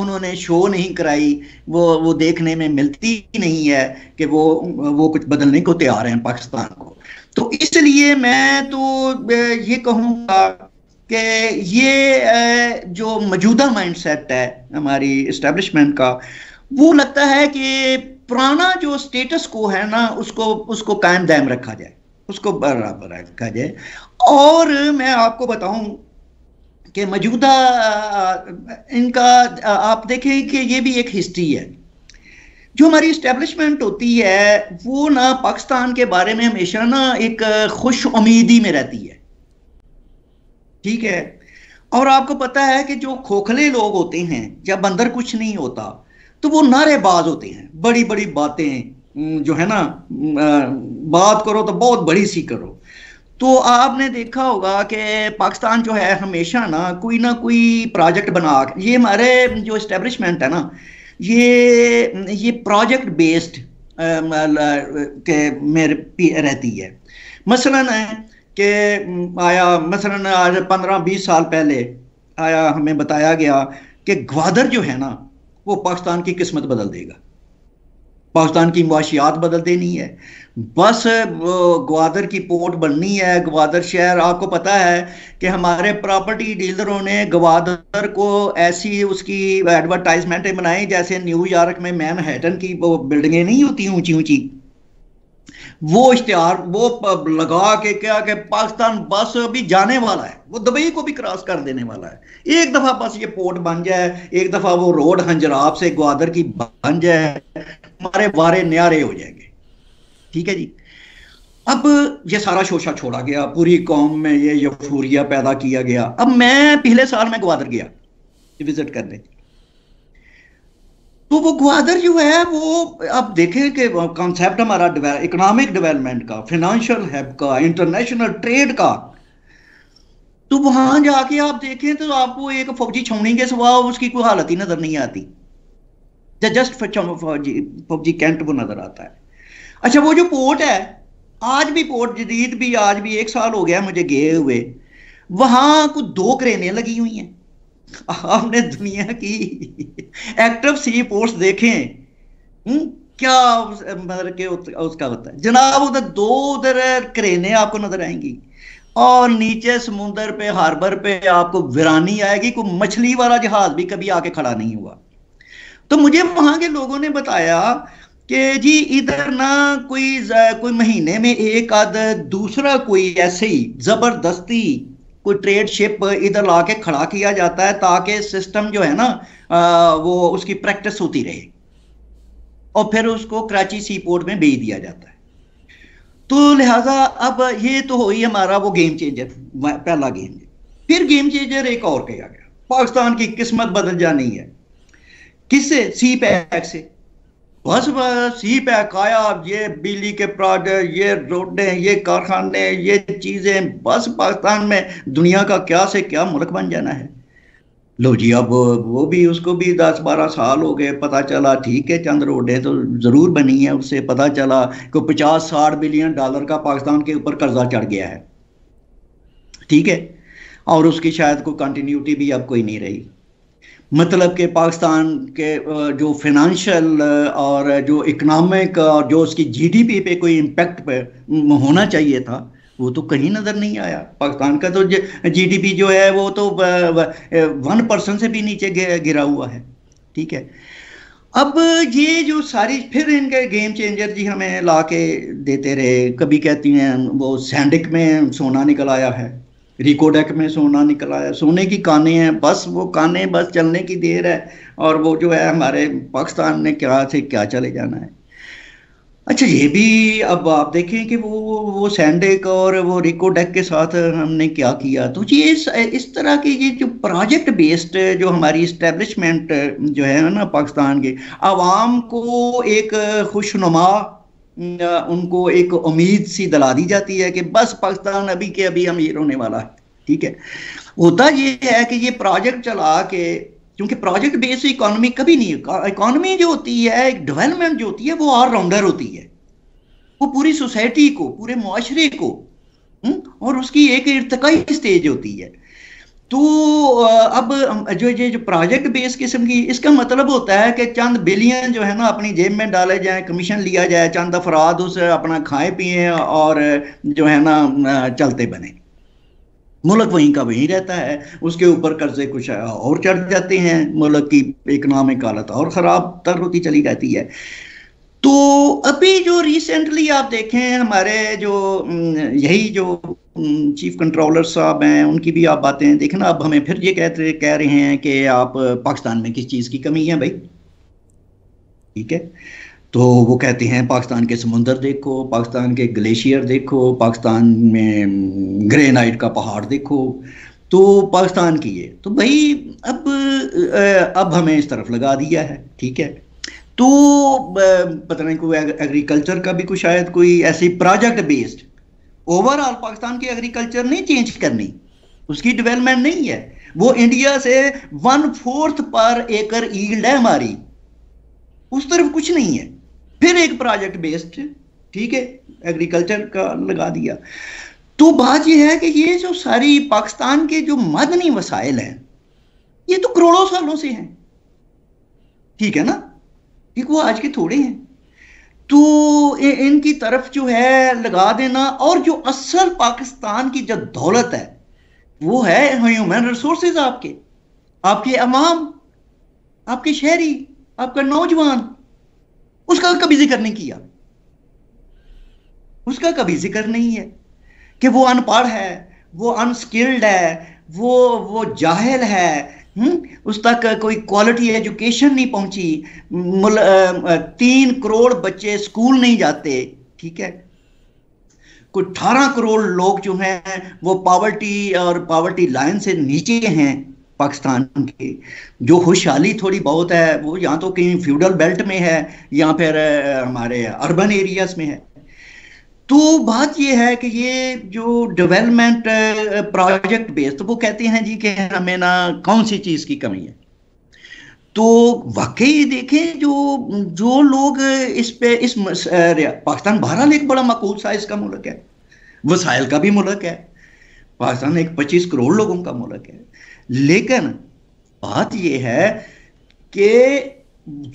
उन्होंने शो नहीं कराई वो वो देखने में मिलती नहीं है कि वो वो कुछ बदलने को तैयार हैं पाकिस्तान को तो इसलिए मैं तो ये कहूँगा कि ये जो मौजूदा माइंडसेट है हमारी इस्टेब्लिशमेंट का वो लगता है कि पुराना जो स्टेटस को है ना उसको उसको कायम दायम रखा जाए उसको बराबर रखा जाए और मैं आपको बताऊं कि मौजूदा इनका आप देखें कि ये भी एक हिस्ट्री है जो हमारी इस्टेब्लिशमेंट होती है वो ना पाकिस्तान के बारे में हमेशा ना एक खुश उम्मीदी में रहती है ठीक है और आपको पता है कि जो खोखले लोग होते हैं जब अंदर कुछ नहीं होता तो वो नारेबाज होते हैं बड़ी बड़ी बातें जो है ना बात करो तो बहुत बड़ी सी करो तो आपने देखा होगा कि पाकिस्तान जो है हमेशा ना कोई ना कोई प्रोजेक्ट बना ये हमारे जो इस्टेब्लिशमेंट है ना ये ये प्रोजेक्ट बेस्ड के में रहती है मसलन है कि आया मसलन आज पंद्रह बीस साल पहले आया हमें बताया गया कि ग्वादर जो है ना वो पाकिस्तान की किस्मत बदल देगा पाकिस्तान की मुआशियात बदल देनी है बस ग्वादर की पोर्ट बननी है ग्वादर शहर आपको पता है कि हमारे प्रॉपर्टी डीलरों ने ग्वादर को ऐसी उसकी एडवर्टाइजमेंटें बनाई जैसे न्यूयॉर्क में मैनहैटन की बिल्डिंगें नहीं होती ऊंची ऊंची वो इश्तहार वो लगा के क्या कि पाकिस्तान बस अभी जाने वाला है वो दुबई को भी क्रॉस कर देने वाला है एक दफ़ा बस ये पोर्ट बन जाए एक दफ़ा वो रोड हंजराब से ग्वादर की बन जाए हमारे वारे न्यारे हो जाएंगे ठीक है जी अब ये सारा शोशा छोड़ा गया पूरी कौम में ये यफूरिया पैदा किया गया अब मैं पिछले साल में ग्वादर गया विजिट करने तो वो ग्वादर जो है वो आप देखें कि कॉन्सेप्ट हमारा इकोनॉमिक डेवलपमेंट का फिनेंशियल हेल्प का इंटरनेशनल ट्रेड का तो वहां जाके आप देखें तो आपको एक फौजी छौनी के सिवा उसकी कोई हालत ही नजर नहीं आती जस्ट फौजी फौजी कैंट वो नजर आता है अच्छा वो जो पोर्ट है आज भी पोर्ट जदीद भी आज भी एक साल हो गया मुझे गए हुए वहां को दो क्रेनें लगी हुई हैं आपने दुनिया की एक्टिव सी पोर्ट्स देखे हुँ? हम्म, क्या मतलब के उसका होता है जनाब उधर दो उधर करेने आपको नजर आएंगी और नीचे समुंदर पे हार्बर पे आपको वीरानी आएगी कोई मछली वाला जहाज भी कभी आके खड़ा नहीं हुआ तो मुझे वहां के लोगों ने बताया कि जी इधर ना कोई कोई महीने में एक आध दूसरा कोई ऐसे ही जबरदस्ती कोई ट्रेड शिप इधर ला के खड़ा किया जाता है ताकि सिस्टम जो है ना वो उसकी प्रैक्टिस होती रहे और फिर उसको कराची सी पोर्ट में भेज दिया जाता है तो लिहाजा अब ये तो हो ही हमारा वो गेम चेंजर पहला गेम फिर गेम चेंजर एक और कहा गया पाकिस्तान की किस्मत बदल जानी है किससे सी पैक से बस बस ही पैक आया ये बिजली के प्रोडक्ट ये रोडें ये कारखाने ये चीज़ें बस पाकिस्तान में दुनिया का क्या से क्या मुल्क बन जाना है लो जी अब वो भी उसको भी दस बारह साल हो गए पता चला ठीक है चंद रोडें तो ज़रूर बनी है उससे पता चला कि पचास साठ बिलियन डॉलर का पाकिस्तान के ऊपर कर्जा चढ़ गया है ठीक है और उसकी शायद कोई कंटिन्यूटी भी अब कोई नहीं रही मतलब कि पाकिस्तान के जो फिनंशल और जो इकनॉमिक और जो उसकी जीडीपी पे कोई इम्पेक्ट पे होना चाहिए था वो तो कहीं नज़र नहीं आया पाकिस्तान का तो जीडीपी जो है वो तो वन परसेंट से भी नीचे गिरा हुआ है ठीक है अब ये जो सारी फिर इनके गेम चेंजर जी हमें ला के देते रहे कभी कहती हैं वो सैंडिक में सोना निकल आया है रिकोडेक में सोना निकला है सोने की कानें हैं बस वो काने बस चलने की देर है और वो जो है हमारे पाकिस्तान ने क्या से क्या चले जाना है अच्छा ये भी अब आप देखें कि वो वो सैंडेक और वो रिकोडेक के साथ हमने क्या किया तो ये इस, इस तरह के ये जो प्रोजेक्ट बेस्ड जो हमारी इस्टेब्लिशमेंट जो है ना पाकिस्तान के आवाम को एक खुशनुमा उनको एक उम्मीद सी दिला दी जाती है कि बस पाकिस्तान अभी के अभी अमीर होने वाला है ठीक है होता ये है कि ये प्रोजेक्ट चला के क्योंकि प्रोजेक्ट बेस्ड इकोनॉमी कभी नहीं इकोनॉमी जो होती है एक डेवलपमेंट जो होती है वो ऑलराउंडर होती है वो पूरी सोसाइटी को पूरे माशरे को हुँ? हम्म? और उसकी एक इरतकाई स्टेज होती है तो अब जो ये जो प्रोजेक्ट बेस किस्म की इसका मतलब होता है कि चंद बिलियन जो है ना अपनी जेब में डाले जाए कमीशन लिया जाए चंद अफराद उसे अपना खाए पिए और जो है ना चलते बने मुल्क वहीं का वहीं रहता है उसके ऊपर कर्जे कुछ और चढ़ जाते हैं मुल्क की इकनॉमिक हालत और ख़राब तर होती चली जाती है तो अभी जो रिसेंटली आप देखें हमारे जो यही जो चीफ कंट्रोलर साहब हैं उनकी भी आप बातें देखें अब हमें फिर ये कहते कह रहे हैं कि आप पाकिस्तान में किस चीज़ की कमी है भाई ठीक है तो वो कहते हैं पाकिस्तान के समुंदर देखो पाकिस्तान के ग्लेशियर देखो पाकिस्तान में ग्रेनाइट का पहाड़ देखो तो पाकिस्तान की है तो भाई अब अब हमें इस तरफ लगा दिया है ठीक है तो पता नहीं कोई एग्रीकल्चर का भी कुछ शायद कोई ऐसी प्रोजेक्ट बेस्ड ओवरऑल पाकिस्तान की एग्रीकल्चर नहीं चेंज करनी उसकी डेवलपमेंट नहीं है वो इंडिया से वन फोर्थ पर एकर ईल्ड है हमारी उस तरफ कुछ नहीं है फिर एक प्रोजेक्ट बेस्ड ठीक है एग्रीकल्चर का लगा दिया तो बात यह है कि ये जो सारी पाकिस्तान के जो मदनी वसाइल हैं ये तो करोड़ों सालों से हैं ठीक है ना क्योंकि वो आज के थोड़े हैं तो इनकी तरफ जो है लगा देना और जो असल पाकिस्तान की जो दौलत है वो है ह्यूमन रिसोर्सेज आपके आपके अवाम आपके शहरी आपका नौजवान उसका कभी जिक्र नहीं किया उसका कभी जिक्र नहीं है कि वो अनपढ़ है वो अनस्किल्ड है वो वो जाहिल है हुँ? हम्म? उस तक कोई क्वालिटी एजुकेशन नहीं पहुंची तीन करोड़ बच्चे स्कूल नहीं जाते ठीक है कुछ अठारह करोड़ लोग जो हैं वो पावर्टी और पावर्टी लाइन से नीचे हैं पाकिस्तान के जो खुशहाली थोड़ी बहुत है वो या तो कहीं फ्यूडल बेल्ट में है या फिर हमारे अर्बन एरियाज में है तो बात यह है कि ये जो डेवलपमेंट प्रोजेक्ट बेस्ड तो वो कहते हैं जी कि हमें ना कौन सी चीज़ की कमी है तो वाकई देखें जो जो लोग इस पे इस पाकिस्तान बहरहाल एक बड़ा मकूल साइज का मुल्क है वसाइल का भी मुल्क है पाकिस्तान एक 25 करोड़ लोगों का मुल्क है लेकिन बात यह है कि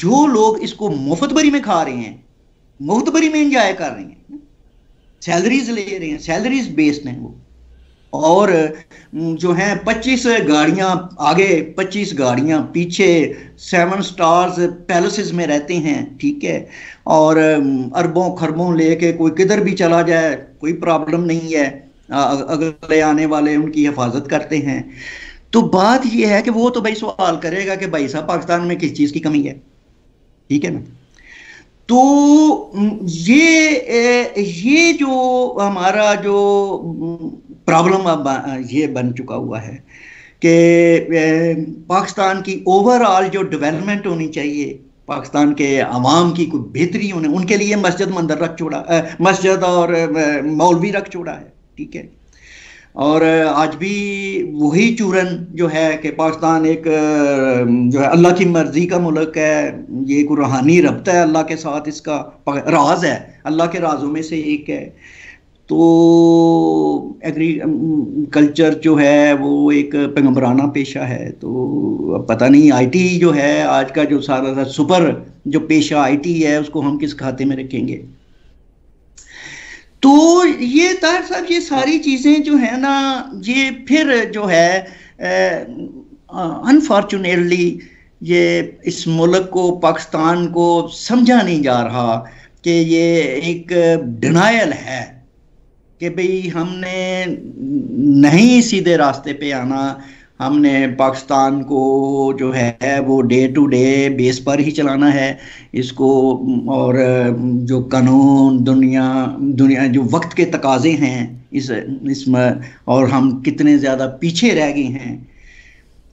जो लोग इसको मुफ्तबरी में खा रहे हैं मुफ्तबरी में इंजॉय कर रहे हैं सैलरीज ले रहे हैं सैलरीज बेस्ड हैं वो और जो है 25 गाड़ियां आगे 25 गाड़ियां पीछे सेवन स्टार्स पैलेसेस में रहते हैं ठीक है और अरबों खरबों लेके कोई किधर भी चला जाए कोई प्रॉब्लम नहीं है अगले आने वाले उनकी हिफाजत करते हैं तो बात यह है कि वो तो भाई सवाल करेगा कि भाई साहब पाकिस्तान में किस चीज़ की कमी है ठीक है ना तो ये ये जो हमारा जो प्रॉब्लम अब ये बन चुका हुआ है कि पाकिस्तान की ओवरऑल जो डेवलपमेंट होनी चाहिए पाकिस्तान के आवाम की कोई बेहतरी होने उनके लिए मस्जिद मंदिर रख छोड़ा मस्जिद और मौलवी रख छोड़ा है ठीक है और आज भी वही चूरन जो है कि पाकिस्तान एक जो है अल्लाह की मर्ज़ी का मुल्क है ये एक रूहानी रबता है अल्लाह के साथ इसका राज है अल्लाह के राजों में से एक है तो एग्री कल्चर जो है वो एक पैगम्बराना पेशा है तो अब पता नहीं आईटी जो है आज का जो सारा सुपर जो पेशा आईटी है उसको हम किस खाते में रखेंगे तो ये तार साहब ये सारी हाँ। चीज़ें जो है ना ये फिर जो है अनफॉर्चुनेटली ये इस मुल्क को पाकिस्तान को समझा नहीं जा रहा कि ये एक डिनाइल है कि भाई हमने नहीं सीधे रास्ते पे आना हमने पाकिस्तान को जो है वो डे टू डे बेस पर ही चलाना है इसको और जो कानून दुनिया दुनिया जो वक्त के तकाजे हैं इस इसमें और हम कितने ज़्यादा पीछे रह गए हैं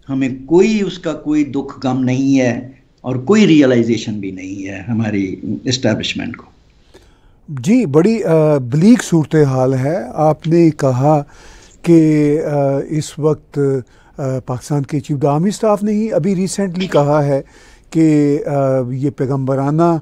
हमें कोई उसका कोई दुख गम नहीं है और कोई रियलाइजेशन भी नहीं है हमारी इस्टेब्लिशमेंट को जी बड़ी ब्लीक सूरत हाल है आपने कहा कि इस वक्त पाकिस्तान के चीफ आर्मी स्टाफ ने ही अभी रिसेंटली कहा है कि ये पैगम्बराना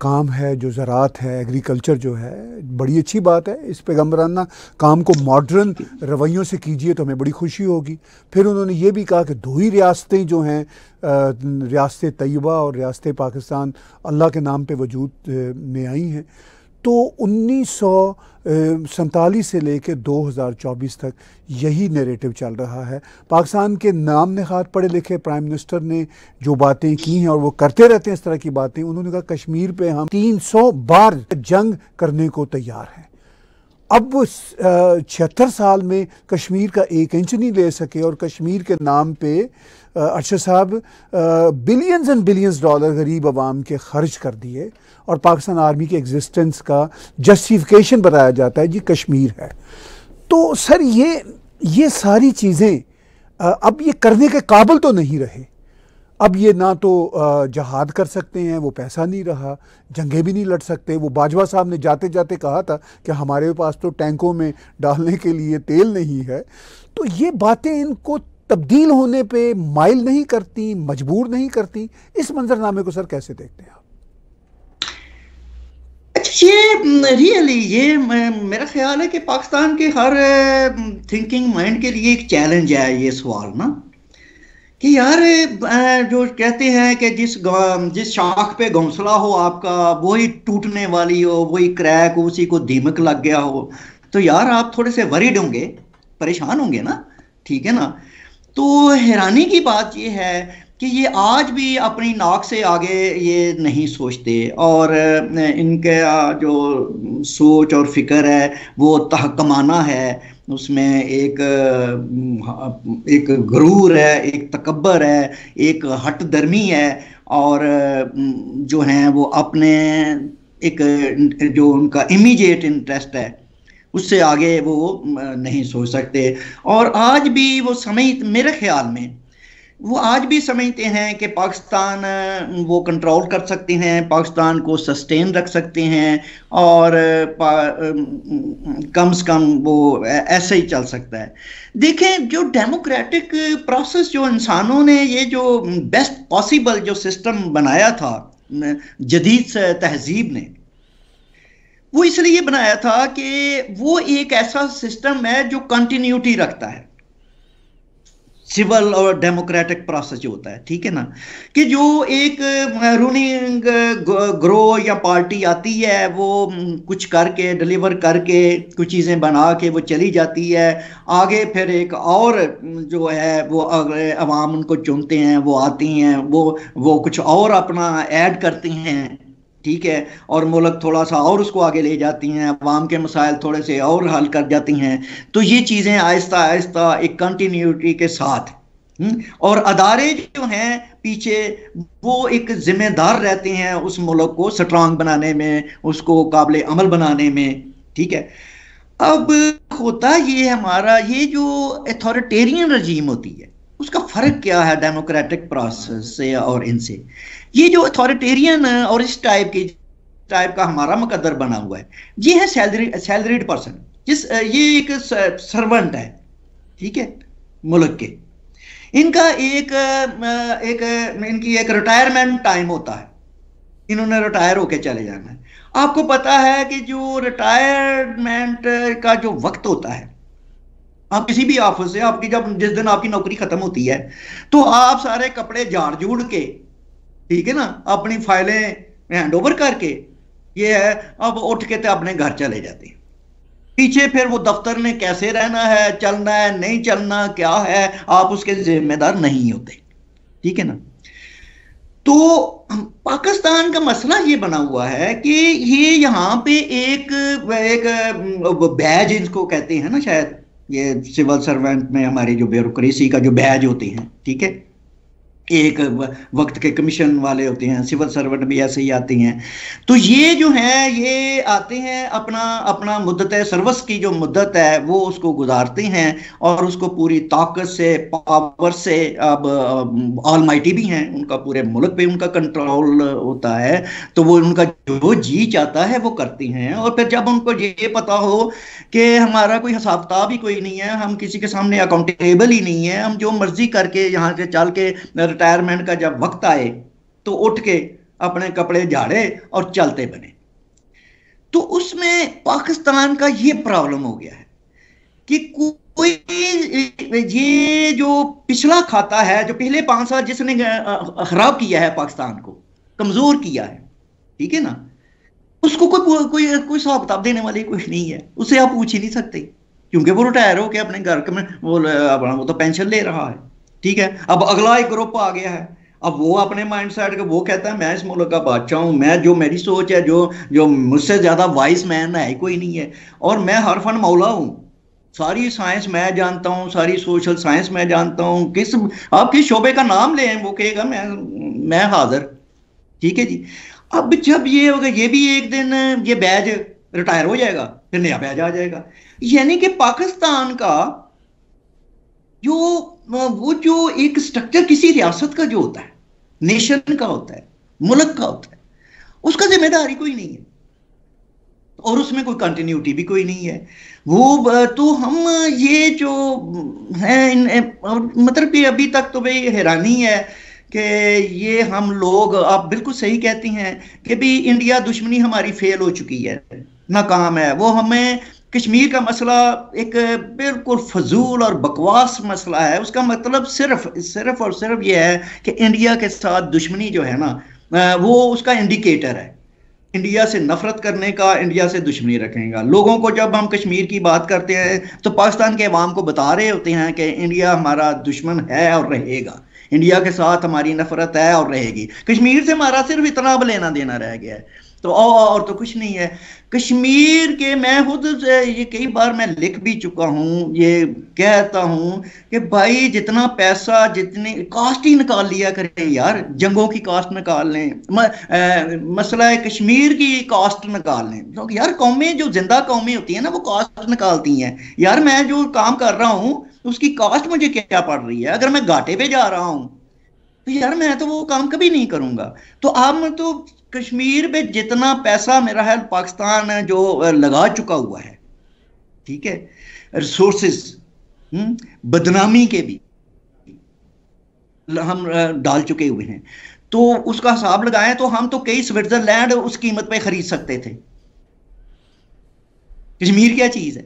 काम है जो ज़रात है एग्रीकल्चर जो है बड़ी अच्छी बात है इस पैगम्बराना काम को मॉडर्न रवैयों से कीजिए तो हमें बड़ी खुशी होगी फिर उन्होंने ये भी कहा कि दो ही रियासतें जो हैं रियासत तयबा और रियासत पाकिस्तान अल्लाह के नाम पर वजूद में आई हैं तो उन्नीस सौ से लेकर 2024 तक यही नेरेटिव चल रहा है पाकिस्तान के नाम ने हाथ पढ़े लिखे प्राइम मिनिस्टर ने जो बातें की हैं और वो करते रहते हैं इस तरह की बातें उन्होंने कहा कश्मीर पे हम 300 बार जंग करने को तैयार हैं अब छिहत्तर साल में कश्मीर का एक इंच नहीं ले सके और कश्मीर के नाम पे अरशद साहब बिलियंस एंड बिलियंस डॉलर गरीब आवाम के खर्च कर दिए और पाकिस्तान आर्मी के एग्जिस्टेंस का जस्टिफिकेशन बताया जाता है जी कश्मीर है तो सर ये ये सारी चीज़ें अब ये करने के काबल तो नहीं रहे अब ये ना तो जहाद कर सकते हैं वो पैसा नहीं रहा जंगे भी नहीं लड़ सकते वो बाजवा साहब ने जाते जाते कहा था कि हमारे पास तो टैंकों में डालने के लिए तेल नहीं है तो ये बातें इनको तब्दील होने पे माइल नहीं करती मजबूर नहीं करती इस मंजरनामे को सर कैसे देखते हैं आप ये रियली ये मेरा ख्याल है कि पाकिस्तान के हर थिंकिंग माइंड के लिए एक चैलेंज है ये सवाल ना कि यार जो कहते हैं कि जिस जिस शाख पे घोंसला हो आपका वही टूटने वाली हो वही क्रैक उसी को दीमक लग गया हो तो यार आप थोड़े से वरीड होंगे परेशान होंगे ना ठीक है ना तो हैरानी की बात ये है कि ये आज भी अपनी नाक से आगे ये नहीं सोचते और इनके जो सोच और फिक्र है वो तहकमाना है उसमें एक एक गरूर है एक तकबर है एक हट दर्मी है और जो हैं वो अपने एक जो उनका इमीडिएट इंटरेस्ट है उससे आगे वो नहीं सोच सकते और आज भी वो समय मेरे ख्याल में वो आज भी समझते हैं कि पाकिस्तान वो कंट्रोल कर सकते हैं पाकिस्तान को सस्टेन रख सकते हैं और कम से कम वो ऐसे ही चल सकता है देखें जो डेमोक्रेटिक प्रोसेस जो इंसानों ने ये जो बेस्ट पॉसिबल जो सिस्टम बनाया था जदीद तहजीब ने वो इसलिए बनाया था कि वो एक ऐसा सिस्टम है जो कंटिन्यूटी रखता है सिविल और डेमोक्रेटिक प्रोसेस जो होता है ठीक है ना कि जो एक रूलिंग ग्रो या पार्टी आती है वो कुछ करके डिलीवर करके कुछ चीज़ें बना के वो चली जाती है आगे फिर एक और जो है वो अवाम उनको चुनते हैं वो आती हैं वो वो कुछ और अपना ऐड करती हैं ठीक है और मुल्क थोड़ा सा और उसको आगे ले जाती हैं अवाम के मसाइल थोड़े से और हल कर जाती हैं तो ये चीज़ें आहिस्ता आहिस्ता एक कंटिन्यूटी के साथ हम्म, और अदारे जो हैं पीछे वो एक जिम्मेदार रहते हैं उस मुल्क को स्ट्रांग बनाने में उसको काबिल अमल बनाने में ठीक है अब होता ये हमारा ये जो अथॉरिटेरियन रजीम होती है उसका फ़र्क क्या है डेमोक्रेटिक प्रोसेस से और इनसे ये जो अथॉरिटेरियन और इस टाइप के टाइप का हमारा मुकदर बना हुआ है ये है सैलरी सैलरीड पर्सन जिस uh, ये एक सर्वेंट है ठीक है मुल्क के इनका एक uh, uh, एक इनकी एक रिटायरमेंट टाइम होता है इन्होंने रिटायर होके चले जाना है आपको पता है कि जो रिटायरमेंट का जो वक्त होता है आप किसी भी ऑफिस से आपकी जब जिस दिन आपकी नौकरी खत्म होती है तो आप सारे कपड़े झाड़ झूड़ के ठीक है ना अपनी फाइलें हैंड ओवर करके ये है अब उठ के तो अपने घर चले जाते हैं पीछे फिर वो दफ्तर ने कैसे रहना है चलना है नहीं चलना क्या है आप उसके जिम्मेदार नहीं होते ठीक है ना तो पाकिस्तान का मसला ये बना हुआ है कि ये यहाँ पे एक एक बैज इनको कहते हैं ना शायद ये सिविल सर्वेंट में हमारी जो ब्यूरोक्रेसी का जो बैज होते हैं ठीक है एक वक्त के कमीशन वाले होते हैं सिविल सर्वेंट भी ऐसे ही आते हैं तो ये जो है ये आते हैं अपना अपना मुद्दत है सर्विस की जो मुद्दत है वो उसको गुजारते हैं और उसको पूरी ताकत से पावर से अब ऑल माइटी भी हैं उनका पूरे मुल्क पे उनका कंट्रोल होता है तो वो उनका जो जी चाहता है वो करती हैं और फिर जब उनको ये पता हो कि हमारा कोई हिसाब किताब ही कोई नहीं है हम किसी के सामने अकाउंटेबल ही नहीं है हम जो मर्जी करके यहाँ से चल के रिटायरमेंट का जब वक्त आए तो उठ के अपने कपड़े झाड़े और चलते बने तो उसमें पाकिस्तान का ये प्रॉब्लम हो गया है कि कोई ये जो पिछला खाता है जो पिछले पांच साल जिसने खराब किया है पाकिस्तान को कमजोर किया है ठीक है ना उसको कोई कोई कोई हिसाब किताब देने वाली कोई नहीं है उसे आप पूछ ही नहीं सकते क्योंकि वो रिटायर हो के अपने घर में वो अपना वो तो पेंशन ले रहा है ठीक है अब अगला एक ग्रुप आ गया है अब वो अपने माइंड सेट के वो कहता है मैं इस मुल्क का बादशाह हूँ मैं जो मेरी सोच है जो जो मुझसे ज़्यादा वाइस मैन है कोई नहीं है और मैं हर फन मौला हूँ सारी साइंस मैं जानता हूँ सारी सोशल साइंस मैं जानता हूँ किस आप किस शोबे का नाम ले वो कहेगा मैं मैं हाजिर ठीक है जी अब जब ये होगा ये भी एक दिन ये बैज रिटायर हो जाएगा फिर नया बैज आ जाएगा यानी कि पाकिस्तान का जो वो जो एक स्ट्रक्चर किसी रियासत का जो होता है नेशन का होता है मुल्क का होता है उसका जिम्मेदारी कोई नहीं है और उसमें कोई कंटिन्यूटी भी कोई नहीं है वो तो हम ये जो है इन, मतलब कि अभी तक तो भाई हैरानी है कि ये हम लोग आप बिल्कुल सही कहती हैं कि भी इंडिया दुश्मनी हमारी फेल हो चुकी है नाकाम है वो हमें कश्मीर का मसला एक बिल्कुल फजूल और बकवास मसला है उसका मतलब सिर्फ सिर्फ और सिर्फ यह है कि इंडिया के साथ दुश्मनी जो है ना वो उसका इंडिकेटर है इंडिया से नफरत करने का इंडिया से दुश्मनी रखेगा लोगों को जब हम कश्मीर की बात करते हैं तो पाकिस्तान के अवाम को बता रहे होते हैं कि इंडिया हमारा दुश्मन है और रहेगा इंडिया के साथ हमारी नफरत है और रहेगी कश्मीर से हमारा सिर्फ इतना लेना देना रह गया है तो और, तो कुछ नहीं है कश्मीर के मैं खुद ये कई बार मैं लिख भी चुका हूँ ये कहता हूँ कि भाई जितना पैसा जितनी कास्ट ही निकाल लिया करें यार जंगों की कास्ट निकाल लें मसला है कश्मीर की कास्ट निकाल लें तो यार कौमें जो जिंदा कौमें होती हैं ना वो कास्ट निकालती हैं यार मैं जो काम कर रहा हूँ उसकी कास्ट मुझे क्या पड़ रही है अगर मैं घाटे पे जा रहा हूँ तो यार मैं तो वो काम कभी नहीं करूंगा तो आप तो कश्मीर में जितना पैसा मेरा ख्याल पाकिस्तान जो लगा चुका हुआ है ठीक है रिसोर्सेज हम्म, बदनामी के भी हम डाल चुके हुए हैं तो उसका हिसाब लगाएं तो हम तो कई स्विट्जरलैंड उस कीमत पे खरीद सकते थे कश्मीर क्या चीज़ है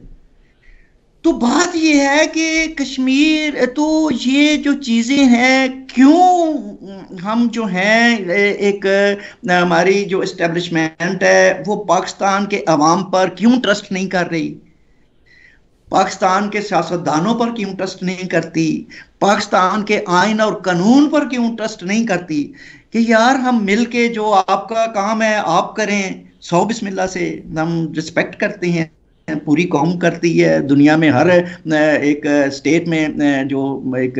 तो बात यह है कि कश्मीर तो ये जो चीज़ें हैं क्यों हम जो हैं एक हमारी जो इस्टेब्लिशमेंट है वो पाकिस्तान के अवाम पर क्यों ट्रस्ट नहीं कर रही पाकिस्तान के सियासतदानों पर क्यों ट्रस्ट नहीं करती पाकिस्तान के आइन और कानून पर क्यों ट्रस्ट नहीं करती कि यार हम मिल के जो आपका काम है आप करें सौ बिस्मिल्लाह से हम रिस्पेक्ट करते हैं पूरी कौम करती है दुनिया में हर एक स्टेट में जो एक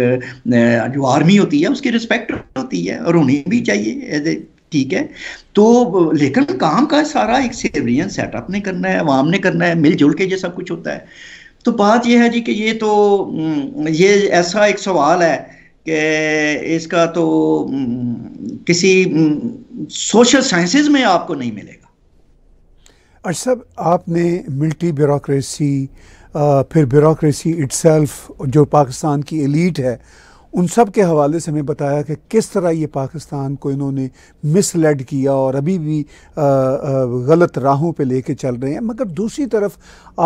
जो आर्मी होती है उसकी रिस्पेक्ट होती है और होनी भी चाहिए ठीक है तो लेकिन काम का सारा एक सिविलियन सेटअप ने करना है अवाम ने करना है मिलजुल के ये सब कुछ होता है तो बात यह है जी कि ये तो ये ऐसा एक सवाल है कि इसका तो किसी सोशल साइंसेज में आपको नहीं मिलेगा अच्छा आपने मिल्टी ब्यूरोसी फिर ब्यूरोसी इट्सल्फ जो पाकिस्तान की एलीट है उन सब के हवाले से हमें बताया कि किस तरह ये पाकिस्तान को इन्होंने मिसलेड किया और अभी भी गलत राहों पे लेके चल रहे हैं मगर दूसरी तरफ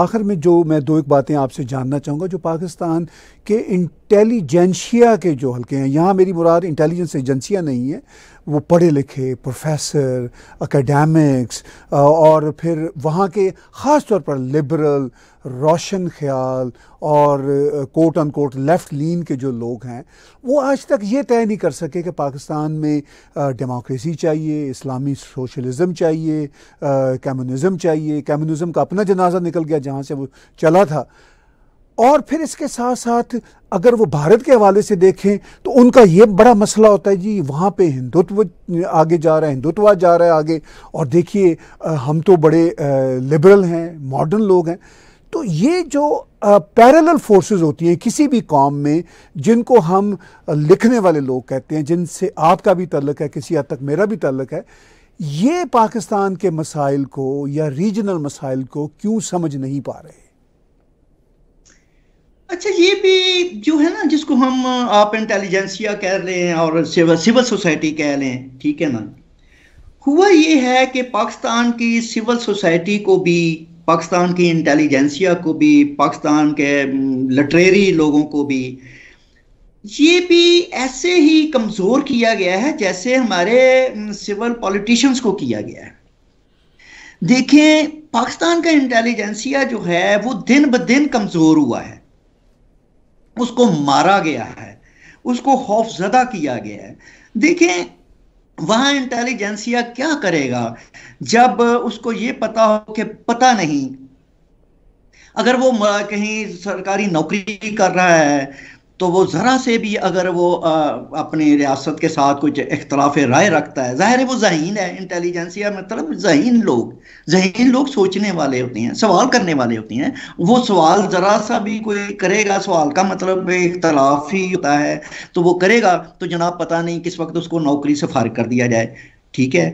आखिर में जो मैं दो एक बातें आपसे जानना चाहूँगा जो पाकिस्तान के इंटेलिजेंशिया के जो हल्के हैं यहाँ मेरी मुराद इंटेलिजेंस एजेंसियाँ नहीं है वो पढ़े लिखे प्रोफेसर एकेडमिक्स और फिर वहाँ के ख़ास तौर पर लिबरल रोशन ख्याल और quote unquote left lean के जो लोग हैं वो आज तक ये तय नहीं कर सके कि पाकिस्तान में डेमोक्रेसी चाहिए इस्लामी सोशलिज्म चाहिए कम्युनिज्म चाहिए कम्युनिज्म का अपना जनाजा निकल गया जहाँ से वो चला था और फिर इसके साथ साथ अगर वो भारत के हवाले से देखें तो उनका ये बड़ा मसला होता है जी वहाँ पे हिंदुत्व आगे जा रहा है हिंदुत्व जा रहा है आगे और देखिए हम तो बड़े लिबरल हैं मॉडर्न लोग हैं तो ये जो पैरेलल फोर्सेस होती हैं किसी भी काम में जिनको हम लिखने वाले लोग कहते हैं जिनसे आपका भी तल्लक है किसी हद तक मेरा भी तल्लक है ये पाकिस्तान के मसाइल को या रीजनल मसाइल को क्यों समझ नहीं पा रहे अच्छा ये भी जो है ना जिसको हम आप इंटेलिजेंसिया कह लें और सिविल सोसाइटी कह लें ठीक है ना हुआ ये है कि पाकिस्तान की सिविल सोसाइटी को भी पाकिस्तान की इंटेलिजेंसिया को भी पाकिस्तान के लिटरेरी लोगों को भी ये भी ऐसे ही कमज़ोर किया गया है जैसे हमारे सिविल पॉलिटिशियंस को किया गया है देखें पाकिस्तान का इंटेलिजेंसिया जो है वो दिन ब दिन कमज़ोर हुआ है उसको मारा गया है उसको खौफजदा किया गया है देखें वहां इंटेलिजेंसिया क्या करेगा जब उसको ये पता हो कि पता नहीं अगर वो कहीं सरकारी नौकरी कर रहा है तो वो ज़रा से भी अगर वो आ, अपने रियासत के साथ कुछ अख्तराफ राय रखता है ज़ाहिर है वो जहीन है इंटेलिजेंसिया मतलब जहीन लोग जहीन लोग सोचने वाले होते हैं सवाल करने वाले होते हैं वो सवाल ज़रा सा भी कोई करेगा सवाल का मतलब इख्तलाफ ही होता है तो वो करेगा तो जनाब पता नहीं किस वक्त उसको नौकरी से फारग कर दिया जाए ठीक है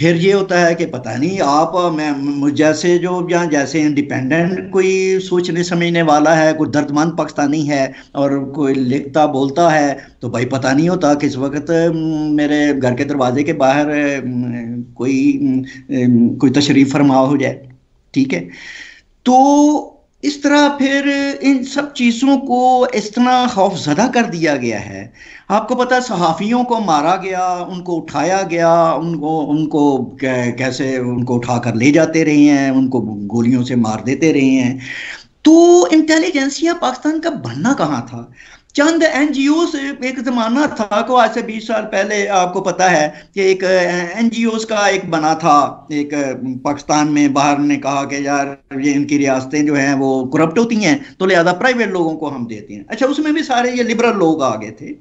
फिर ये होता है कि पता नहीं आप मैं जैसे जो या जैसे इंडिपेंडेंट कोई सोचने समझने वाला है कोई दर्दमंद पाकिस्तानी है और कोई लिखता बोलता है तो भाई पता नहीं होता किस वक्त मेरे घर के दरवाजे के बाहर कोई कोई तशरीफ़ फरमा हो जाए ठीक है तो इस तरह फिर इन सब चीज़ों को इस तरह खौफजदा कर दिया गया है आपको पता सहाफ़ियों को मारा गया उनको उठाया गया उनको उनको कैसे उनको उठा कर ले जाते रहे हैं उनको गोलियों से मार देते रहे हैं तो इंटेलिजेंसिया पाकिस्तान का बनना कहाँ था चंद एनजीओ एक ज़माना था को आज से 20 साल पहले आपको पता है कि एक एनजीओ का एक बना था एक पाकिस्तान में बाहर ने कहा कि यार ये इनकी रियासतें जो हैं वो करप्ट होती हैं तो लिहाजा प्राइवेट लोगों को हम देते हैं अच्छा उसमें भी सारे ये लिबरल लोग आ गए थे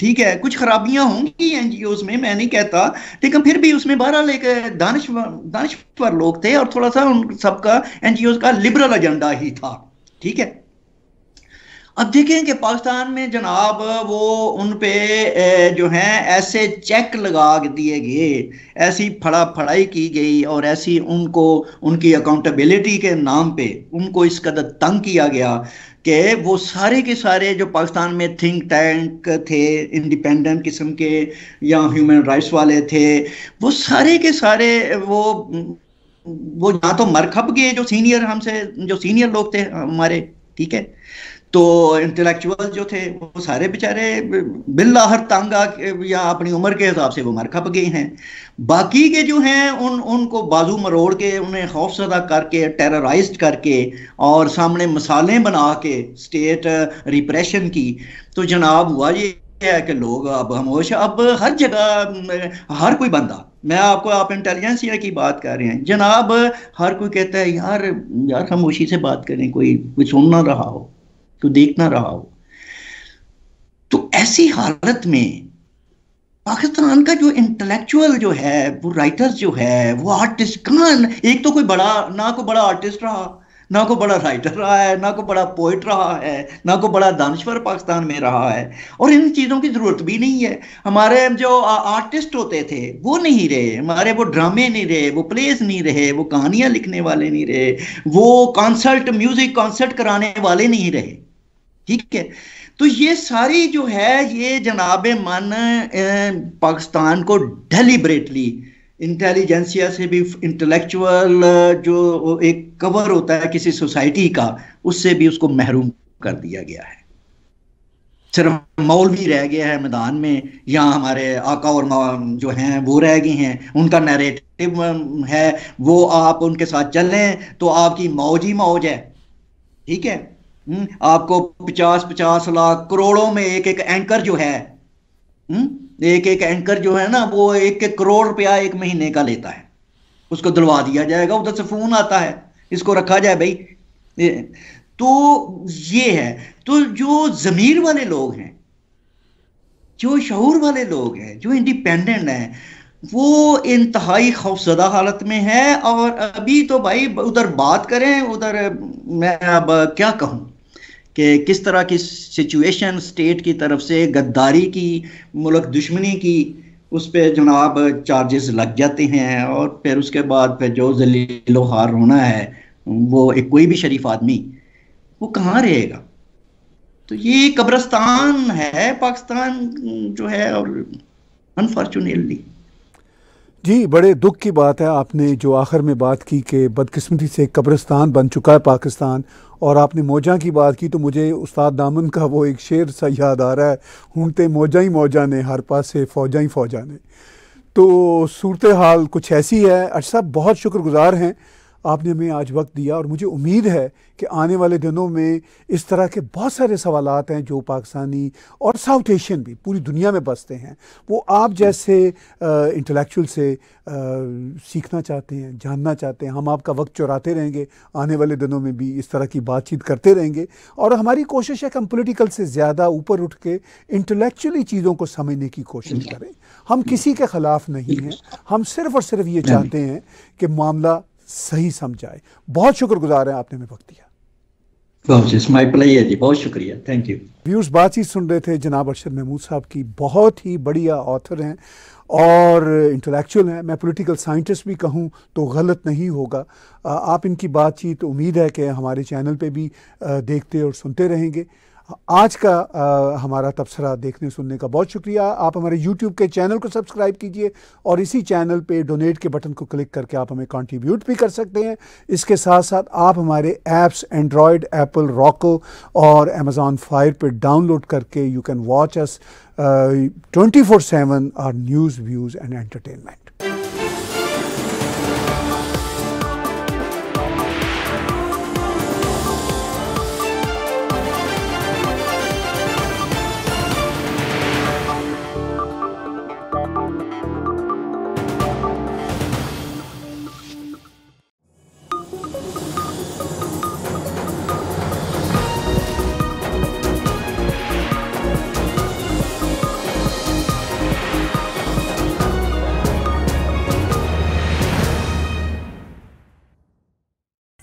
ठीक है कुछ खराबियां होंगी एन में मैं नहीं कहता लेकिन फिर भी उसमें बहरहाल एक दानश्वर दानश्वर लोग थे और थोड़ा सा उन सबका एन का लिबरल एजेंडा ही था ठीक है अब देखें कि पाकिस्तान में जनाब वो उन पे जो हैं ऐसे चेक लगा दिए गए ऐसी फड़ा फड़ाई की गई और ऐसी उनको उनकी अकाउंटेबिलिटी के नाम पे उनको इस कदर तंग किया गया कि वो सारे के सारे जो पाकिस्तान में थिंक टैंक थे इंडिपेंडेंट किस्म के या ह्यूमन राइट्स वाले थे वो सारे के सारे वो वो ना तो मरखप गए जो सीनियर हमसे जो सीनियर लोग थे हमारे ठीक है तो इंटेलेक्चुअल जो थे वो सारे बेचारे बिल्लाहर तांगा या अपनी उम्र के हिसाब से वो मर खप गए हैं बाकी के जो हैं उन उनको बाजू मरोड़ के उन्हें खौफसदा करके टेरराइज करके और सामने मिसालें बना के स्टेट रिप्रेशन की तो जनाब हुआ ये है कि लोग अब खामोश अब हर जगह हर कोई बंदा मैं आपको आप इंटेलिजेंसिया की बात कर रहे हैं जनाब हर कोई कहता है यार यार खामोशी से बात करें कोई कोई सुन ना रहा हो जो देख ना रहा हो तो ऐसी हालत में पाकिस्तान का जो इंटेलेक्चुअल जो है वो राइटर्स जो है वो आर्टिस्ट कहाँ एक तो कोई बड़ा ना कोई बड़ा आर्टिस्ट रहा ना कोई बड़ा राइटर रहा है ना कोई बड़ा पोइट रहा है ना कोई बड़ा दानश्वर पाकिस्तान में रहा है और इन चीज़ों की ज़रूरत भी नहीं है हमारे जो आर्टिस्ट होते थे वो नहीं रहे हमारे वो ड्रामे नहीं रहे वो प्लेस नहीं रहे वो कहानियाँ लिखने वाले नहीं रहे वो कॉन्सर्ट म्यूज़िक कॉन्सर्ट कराने वाले नहीं रहे ठीक है तो ये सारी जो है ये जनाब मन पाकिस्तान को डेलीबरेटली इंटेलिजेंसिया से भी इंटेलेक्चुअल जो एक कवर होता है किसी सोसाइटी का उससे भी उसको महरूम कर दिया गया है सिर्फ मौलवी रह गया है मैदान में या हमारे आका और जो हैं वो रह गए हैं उनका नैरेटिव है वो आप उनके साथ चलें तो आपकी मौज ही मौज है ठीक है हम्म, आपको पचास पचास लाख करोड़ों में एक एक एंकर जो है हम्म, एक एक एंकर जो है ना वो एक एक करोड़ रुपया एक महीने का लेता है उसको दिलवा दिया जाएगा उधर से फोन आता है इसको रखा जाए भाई तो ये है तो जो जमीर वाले लोग हैं जो शहूर वाले लोग हैं जो इंडिपेंडेंट हैं वो इंतहाई खौफजदा हालत में है और अभी तो भाई उधर बात करें उधर मैं अब क्या कहूँ कि किस तरह की सिचुएशन स्टेट की तरफ से गद्दारी की मुल्क दुश्मनी की उस पर जनाब चार्जेस लग जाते हैं और फिर उसके बाद फिर जो जलीलो हार होना है वो एक कोई भी शरीफ आदमी वो कहाँ रहेगा तो ये कब्रस्तान है पाकिस्तान जो है और अनफॉर्चुनेटली जी बड़े दुख की बात है आपने जो आखिर में बात की कि बदकिस्मती से कब्रिस्तान बन चुका है पाकिस्तान और आपने मौजा की बात की तो मुझे उस्ताद दामन का वो एक शेर सा याद आ रहा है हूंते मौजा ही मौजा ने हर पास से फौजा ही फौजा ने तो सूरत हाल कुछ ऐसी है अच्छा साहब बहुत शुक्रगुजार हैं आपने हमें आज वक्त दिया और मुझे उम्मीद है कि आने वाले दिनों में इस तरह के बहुत सारे सवाल हैं जो पाकिस्तानी और साउथ एशियन भी पूरी दुनिया में बसते हैं वो आप जैसे इंटेलेक्चुअल से आ, सीखना चाहते हैं जानना चाहते हैं हम आपका वक्त चुराते रहेंगे आने वाले दिनों में भी इस तरह की बातचीत करते रहेंगे और हमारी कोशिश है कि हम पोलिटिकल से ज़्यादा ऊपर उठ के इंटलेक्चुअली चीज़ों को समझने की कोशिश करें हम किसी के ख़िलाफ़ नहीं हैं हम सिर्फ और सिर्फ ये चाहते हैं कि मामला सही समझाए बहुत शुक्रगुजार हैं आपने हमें वक्त दिया जी बहुत शुक्रिया थैंक यू सुन रहे थे जनाब अरशद महमूद साहब की बहुत ही बढ़िया ऑथर हैं और इंटेलेक्चुअल हैं मैं पॉलिटिकल साइंटिस्ट भी कहूं तो गलत नहीं होगा आप इनकी बातचीत उम्मीद है कि हमारे चैनल पे भी देखते और सुनते रहेंगे आज का आ, हमारा तबसरा देखने सुनने का बहुत शुक्रिया आप हमारे यूट्यूब के चैनल को सब्सक्राइब कीजिए और इसी चैनल पे डोनेट के बटन को क्लिक करके आप हमें कंट्रीब्यूट भी कर सकते हैं इसके साथ साथ आप हमारे ऐप्स एंड्रॉयड एप्पल रॉको और अमेज़ॉन फायर पे डाउनलोड करके you can watch us twenty four seven R news views and entertainment